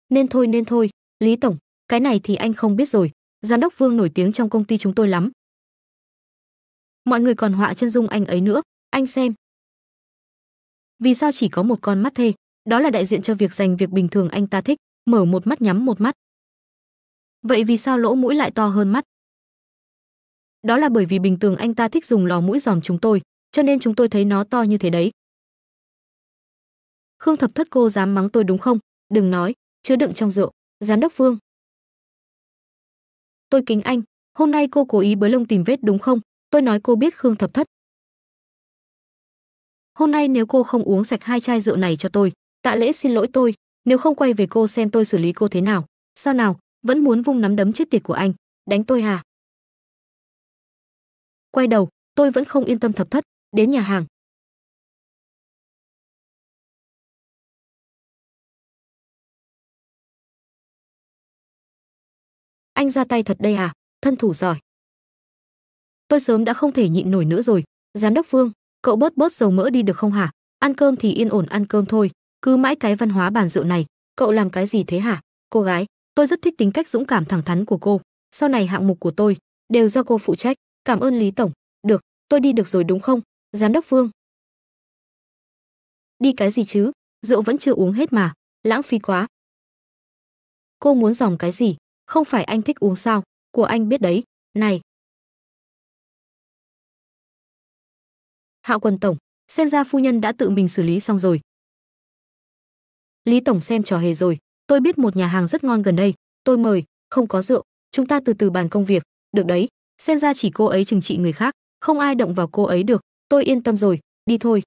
Nên thôi nên thôi, Lý tổng, cái này thì anh không biết rồi, giám đốc Vương nổi tiếng trong công ty chúng tôi lắm. Mọi người còn họa chân dung anh ấy nữa, anh xem. Vì sao chỉ có một con mắt thê, đó là đại diện cho việc dành việc bình thường anh ta thích, mở một mắt nhắm một mắt. Vậy vì sao lỗ mũi lại to hơn mắt? Đó là bởi vì bình thường anh ta thích dùng lò mũi giòm chúng tôi, cho nên chúng tôi thấy nó to như thế đấy. Khương thập thất cô dám mắng tôi đúng không? Đừng nói, chứa đựng trong rượu, giám đốc Vương. Tôi kính anh, hôm nay cô cố ý bới lông tìm vết đúng không? Tôi nói cô biết Khương thập thất. Hôm nay nếu cô không uống sạch hai chai rượu này cho tôi, tạ lễ xin lỗi tôi, nếu không quay về cô xem tôi xử lý cô thế nào. Sao nào, vẫn muốn vung nắm đấm chết tiệt của anh, đánh tôi à? Quay đầu, tôi vẫn không yên tâm thập thất, đến nhà hàng anh ra tay thật đây à thân thủ giỏi tôi sớm đã không thể nhịn nổi nữa rồi giám đốc phương cậu bớt bớt dầu mỡ đi được không hả ăn cơm thì yên ổn ăn cơm thôi cứ mãi cái văn hóa bàn rượu này cậu làm cái gì thế hả cô gái tôi rất thích tính cách dũng cảm thẳng thắn của cô sau này hạng mục của tôi đều do cô phụ trách cảm ơn lý tổng được tôi đi được rồi đúng không Giám đốc Vương. Đi cái gì chứ, rượu vẫn chưa uống hết mà, lãng phí quá. Cô muốn dòng cái gì, không phải anh thích uống sao, của anh biết đấy, này. Hạo quần tổng, xem ra phu nhân đã tự mình xử lý xong rồi. Lý tổng xem trò hề rồi, tôi biết một nhà hàng rất ngon gần đây, tôi mời, không có rượu, chúng ta từ từ bàn công việc, được đấy, xem ra chỉ cô ấy chừng trị người khác, không ai động vào cô ấy được, tôi yên tâm rồi đi thôi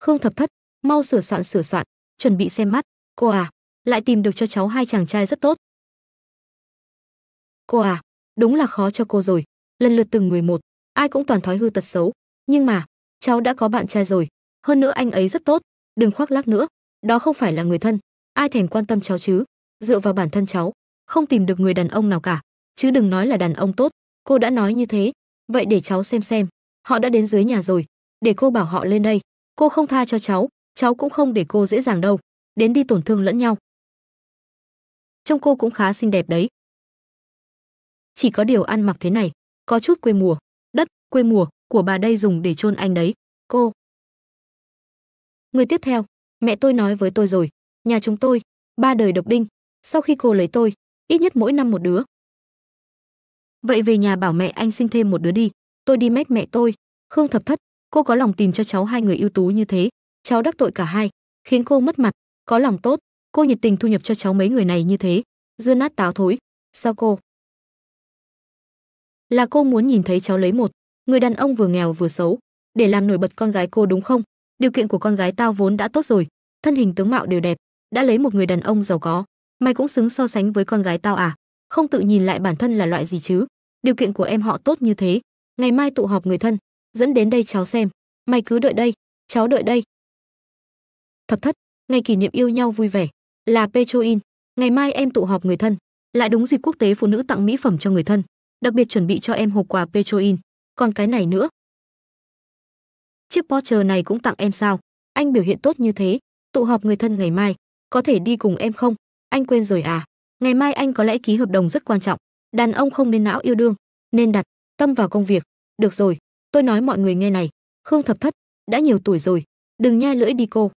khương thập thất mau sửa soạn sửa soạn chuẩn bị xem mắt cô à lại tìm được cho cháu hai chàng trai rất tốt cô à đúng là khó cho cô rồi lần lượt từng người một ai cũng toàn thói hư tật xấu nhưng mà cháu đã có bạn trai rồi hơn nữa anh ấy rất tốt đừng khoác lác nữa đó không phải là người thân ai thèm quan tâm cháu chứ dựa vào bản thân cháu không tìm được người đàn ông nào cả chứ đừng nói là đàn ông tốt cô đã nói như thế vậy để cháu xem xem họ đã đến dưới nhà rồi để cô bảo họ lên đây cô không tha cho cháu cháu cũng không để cô dễ dàng đâu đến đi tổn thương lẫn nhau trông cô cũng khá xinh đẹp đấy chỉ có điều ăn mặc thế này có chút quê mùa đất quê mùa của bà đây dùng để chôn anh đấy cô người tiếp theo mẹ tôi nói với tôi rồi nhà chúng tôi ba đời độc đinh sau khi cô lấy tôi ít nhất mỗi năm một đứa vậy về nhà bảo mẹ anh sinh thêm một đứa đi tôi đi mách mẹ tôi khương thập thất cô có lòng tìm cho cháu hai người ưu tú như thế cháu đắc tội cả hai khiến cô mất mặt có lòng tốt cô nhiệt tình thu nhập cho cháu mấy người này như thế dưa nát táo thối sao cô là cô muốn nhìn thấy cháu lấy một người đàn ông vừa nghèo vừa xấu để làm nổi bật con gái cô đúng không điều kiện của con gái tao vốn đã tốt rồi thân hình tướng mạo đều đẹp đã lấy một người đàn ông giàu có mày cũng xứng so sánh với con gái tao à không tự nhìn lại bản thân là loại gì chứ điều kiện của em họ tốt như thế ngày mai tụ họp người thân, dẫn đến đây cháu xem, mày cứ đợi đây, cháu đợi đây. Thập thất, ngày kỷ niệm yêu nhau vui vẻ, là Petroin, ngày mai em tụ họp người thân, lại đúng dịp quốc tế phụ nữ tặng mỹ phẩm cho người thân, đặc biệt chuẩn bị cho em hộp quà Petroin, còn cái này nữa. Chiếc Porsche này cũng tặng em sao? Anh biểu hiện tốt như thế, tụ họp người thân ngày mai, có thể đi cùng em không? Anh quên rồi à? Ngày mai anh có lẽ ký hợp đồng rất quan trọng, đàn ông không nên não yêu đương, nên đặt tâm vào công việc. Được rồi, tôi nói mọi người nghe này, Khương Thập Thất đã nhiều tuổi rồi, đừng nhai lưỡi đi cô.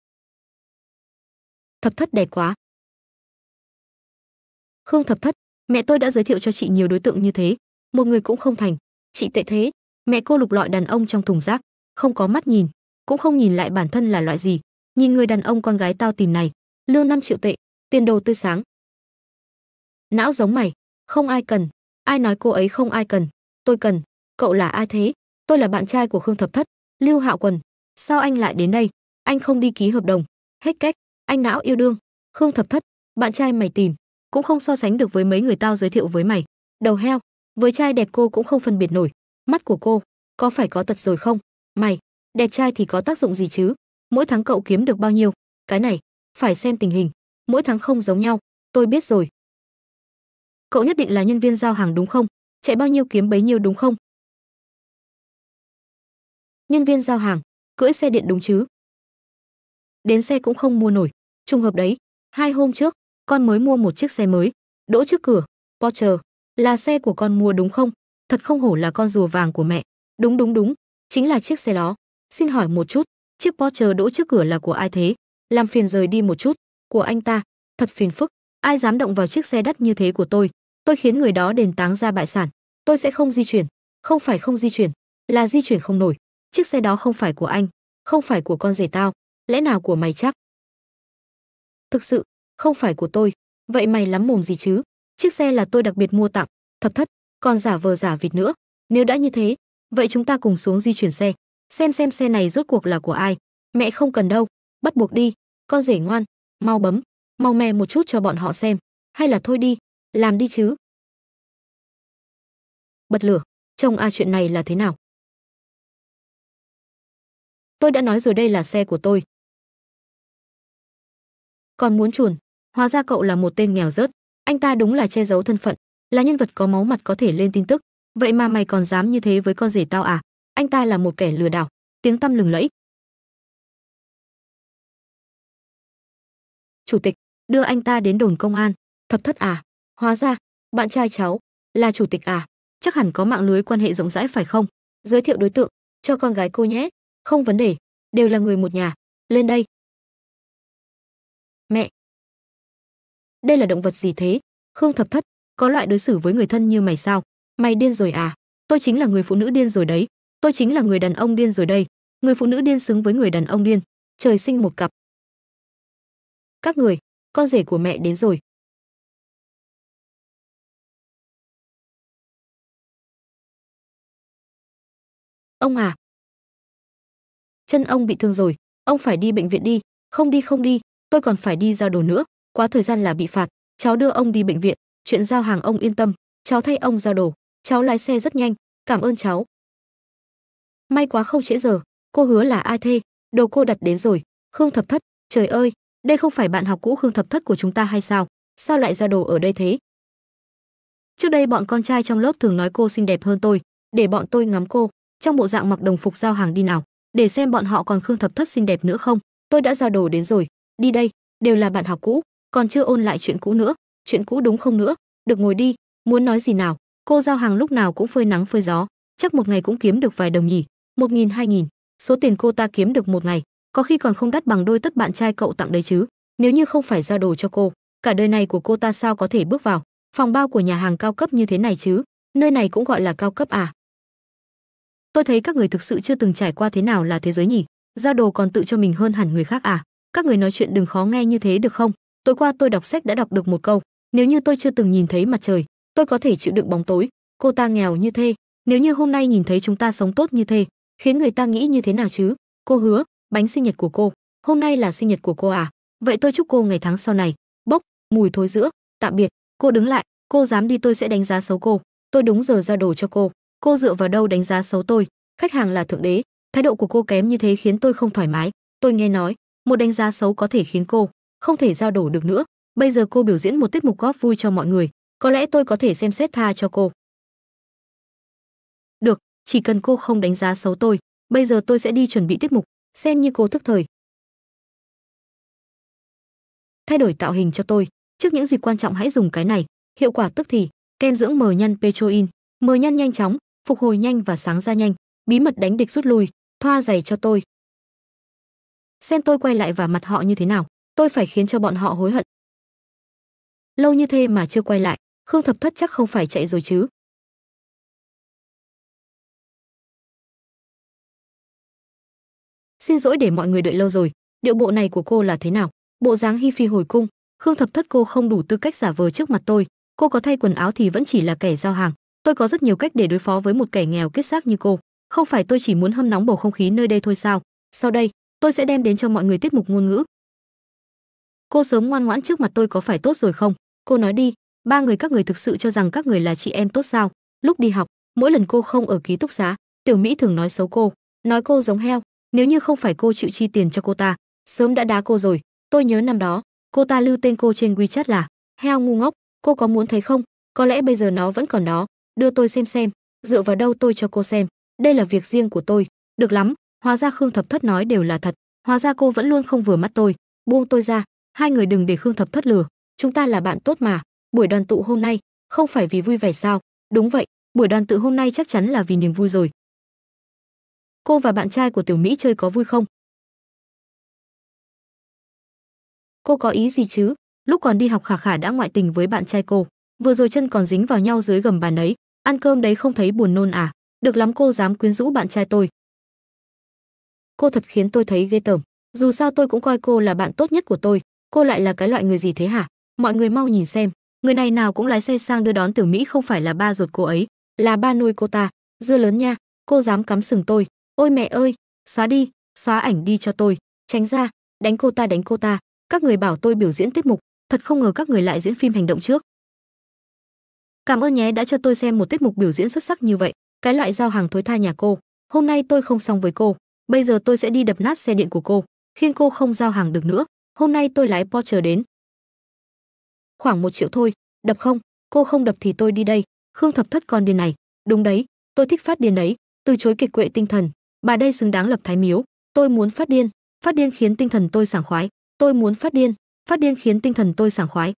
Thập Thất đẹp quá. Khương Thập Thất, mẹ tôi đã giới thiệu cho chị nhiều đối tượng như thế, một người cũng không thành, chị tệ thế, mẹ cô lục lọi đàn ông trong thùng rác, không có mắt nhìn, cũng không nhìn lại bản thân là loại gì, nhìn người đàn ông con gái tao tìm này, lương 5 triệu tệ, tiền đồ tươi sáng. Não giống mày, không ai cần, ai nói cô ấy không ai cần, tôi cần cậu là ai thế tôi là bạn trai của khương thập thất lưu hạo quần sao anh lại đến đây anh không đi ký hợp đồng hết cách anh não yêu đương khương thập thất bạn trai mày tìm cũng không so sánh được với mấy người tao giới thiệu với mày đầu heo với trai đẹp cô cũng không phân biệt nổi mắt của cô có phải có tật rồi không mày đẹp trai thì có tác dụng gì chứ mỗi tháng cậu kiếm được bao nhiêu cái này phải xem tình hình mỗi tháng không giống nhau tôi biết rồi cậu nhất định là nhân viên giao hàng đúng không chạy bao nhiêu kiếm bấy nhiêu đúng không? Nhân viên giao hàng, cưỡi xe điện đúng chứ? Đến xe cũng không mua nổi, trùng hợp đấy, hai hôm trước, con mới mua một chiếc xe mới, đỗ trước cửa, Porsche, là xe của con mua đúng không? Thật không hổ là con rùa vàng của mẹ. Đúng đúng đúng, chính là chiếc xe đó. Xin hỏi một chút, chiếc Porsche đỗ trước cửa là của ai thế? Làm phiền rời đi một chút, của anh ta, thật phiền phức, ai dám động vào chiếc xe đắt như thế của tôi? tôi khiến người đó đền táng ra bại sản tôi sẽ không di chuyển không phải không di chuyển là di chuyển không nổi chiếc xe đó không phải của anh không phải của con rể tao lẽ nào của mày chắc thực sự không phải của tôi vậy mày lắm mồm gì chứ chiếc xe là tôi đặc biệt mua tặng thập thất còn giả vờ giả vịt nữa nếu đã như thế vậy chúng ta cùng xuống di chuyển xe xem xem xe này rốt cuộc là của ai mẹ không cần đâu bắt buộc đi con rể ngoan mau bấm mau me một chút cho bọn họ xem hay là thôi đi làm đi chứ bật lửa trông a à chuyện này là thế nào tôi đã nói rồi đây là xe của tôi còn muốn chuồn hóa ra cậu là một tên nghèo rớt anh ta đúng là che giấu thân phận là nhân vật có máu mặt có thể lên tin tức vậy mà mày còn dám như thế với con rể tao à anh ta là một kẻ lừa đảo tiếng tăm lừng lẫy chủ tịch đưa anh ta đến đồn công an thập thất à Hóa ra, bạn trai cháu là chủ tịch à? Chắc hẳn có mạng lưới quan hệ rộng rãi phải không? Giới thiệu đối tượng cho con gái cô nhé, không vấn đề, đều là người một nhà, lên đây. Mẹ. Đây là động vật gì thế? Khương Thập Thất, có loại đối xử với người thân như mày sao? Mày điên rồi à? Tôi chính là người phụ nữ điên rồi đấy, tôi chính là người đàn ông điên rồi đây, người phụ nữ điên xứng với người đàn ông điên, trời sinh một cặp. Các người, con rể của mẹ đến rồi, Ông à? Chân ông bị thương rồi, ông phải đi bệnh viện đi, không đi không đi, tôi còn phải đi giao đồ nữa, quá thời gian là bị phạt, cháu đưa ông đi bệnh viện, chuyện giao hàng ông yên tâm, cháu thay ông giao đồ, cháu lái xe rất nhanh, cảm ơn cháu. May quá không trễ giờ, cô hứa là ai thê, đồ cô đặt đến rồi, Khương Thập Thất, trời ơi, đây không phải bạn học cũ Khương Thập Thất của chúng ta hay sao, sao lại giao đồ ở đây thế? Trước đây bọn con trai trong lớp thường nói cô xinh đẹp hơn tôi, để bọn tôi ngắm cô, trong bộ dạng mặc đồng phục giao hàng đi nào để xem bọn họ còn khương thập thất xinh đẹp nữa không tôi đã giao đồ đến rồi đi đây đều là bạn học cũ còn chưa ôn lại chuyện cũ nữa chuyện cũ đúng không nữa được ngồi đi muốn nói gì nào cô giao hàng lúc nào cũng phơi nắng phơi gió chắc một ngày cũng kiếm được vài đồng nhỉ một nghìn hai nghìn số tiền cô ta kiếm được một ngày có khi còn không đắt bằng đôi tất bạn trai cậu tặng đấy chứ nếu như không phải giao đồ cho cô cả đời này của cô ta sao có thể bước vào phòng bao của nhà hàng cao cấp như thế này chứ nơi này cũng gọi là cao cấp à tôi thấy các người thực sự chưa từng trải qua thế nào là thế giới nhỉ Giao đồ còn tự cho mình hơn hẳn người khác à các người nói chuyện đừng khó nghe như thế được không tối qua tôi đọc sách đã đọc được một câu nếu như tôi chưa từng nhìn thấy mặt trời tôi có thể chịu đựng bóng tối cô ta nghèo như thế nếu như hôm nay nhìn thấy chúng ta sống tốt như thế khiến người ta nghĩ như thế nào chứ cô hứa bánh sinh nhật của cô hôm nay là sinh nhật của cô à vậy tôi chúc cô ngày tháng sau này bốc mùi thối giữa tạm biệt cô đứng lại cô dám đi tôi sẽ đánh giá xấu cô tôi đúng giờ ra đồ cho cô cô dựa vào đâu đánh giá xấu tôi khách hàng là thượng đế thái độ của cô kém như thế khiến tôi không thoải mái tôi nghe nói một đánh giá xấu có thể khiến cô không thể giao đổ được nữa bây giờ cô biểu diễn một tiết mục góp vui cho mọi người có lẽ tôi có thể xem xét tha cho cô được chỉ cần cô không đánh giá xấu tôi bây giờ tôi sẽ đi chuẩn bị tiết mục xem như cô thức thời thay đổi tạo hình cho tôi trước những dịp quan trọng hãy dùng cái này hiệu quả tức thì kem dưỡng mờ nhân petroin mờ nhân nhanh chóng phục hồi nhanh và sáng ra nhanh, bí mật đánh địch rút lui, thoa giày cho tôi. Xem tôi quay lại và mặt họ như thế nào, tôi phải khiến cho bọn họ hối hận. Lâu như thế mà chưa quay lại, Khương Thập Thất chắc không phải chạy rồi chứ. Xin lỗi để mọi người đợi lâu rồi, điệu bộ này của cô là thế nào? Bộ dáng hy phi hồi cung, Khương Thập Thất cô không đủ tư cách giả vờ trước mặt tôi, cô có thay quần áo thì vẫn chỉ là kẻ giao hàng tôi có rất nhiều cách để đối phó với một kẻ nghèo kết xác như cô không phải tôi chỉ muốn hâm nóng bầu không khí nơi đây thôi sao sau đây tôi sẽ đem đến cho mọi người tiết mục ngôn ngữ cô sớm ngoan ngoãn trước mặt tôi có phải tốt rồi không cô nói đi ba người các người thực sự cho rằng các người là chị em tốt sao lúc đi học mỗi lần cô không ở ký túc xá tiểu mỹ thường nói xấu cô nói cô giống heo nếu như không phải cô chịu chi tiền cho cô ta sớm đã đá cô rồi tôi nhớ năm đó cô ta lưu tên cô trên wechat là heo ngu ngốc cô có muốn thấy không có lẽ bây giờ nó vẫn còn đó đưa tôi xem xem dựa vào đâu tôi cho cô xem đây là việc riêng của tôi được lắm hóa ra khương thập thất nói đều là thật hóa ra cô vẫn luôn không vừa mắt tôi buông tôi ra hai người đừng để khương thập thất lừa chúng ta là bạn tốt mà buổi đoàn tụ hôm nay không phải vì vui vẻ sao đúng vậy buổi đoàn tụ hôm nay chắc chắn là vì niềm vui rồi cô và bạn trai của tiểu mỹ chơi có vui không cô có ý gì chứ lúc còn đi học khả khả đã ngoại tình với bạn trai cô vừa rồi chân còn dính vào nhau dưới gầm bàn ấy ăn cơm đấy không thấy buồn nôn à được lắm cô dám quyến rũ bạn trai tôi cô thật khiến tôi thấy ghê tởm dù sao tôi cũng coi cô là bạn tốt nhất của tôi cô lại là cái loại người gì thế hả mọi người mau nhìn xem người này nào cũng lái xe sang đưa đón tiểu mỹ không phải là ba ruột cô ấy là ba nuôi cô ta dưa lớn nha cô dám cắm sừng tôi ôi mẹ ơi xóa đi xóa ảnh đi cho tôi tránh ra đánh cô ta đánh cô ta các người bảo tôi biểu diễn tiết mục thật không ngờ các người lại diễn phim hành động trước cảm ơn nhé đã cho tôi xem một tiết mục biểu diễn xuất sắc như vậy cái loại giao hàng thối tha nhà cô hôm nay tôi không xong với cô bây giờ tôi sẽ đi đập nát xe điện của cô khiến cô không giao hàng được nữa hôm nay tôi lái Porsche đến khoảng một triệu thôi đập không cô không đập thì tôi đi đây khương thập thất con điên này đúng đấy tôi thích phát điên đấy từ chối kịch quệ tinh thần bà đây xứng đáng lập thái miếu tôi muốn phát điên phát điên khiến tinh thần tôi sảng khoái tôi muốn phát điên phát điên khiến tinh thần tôi sảng khoái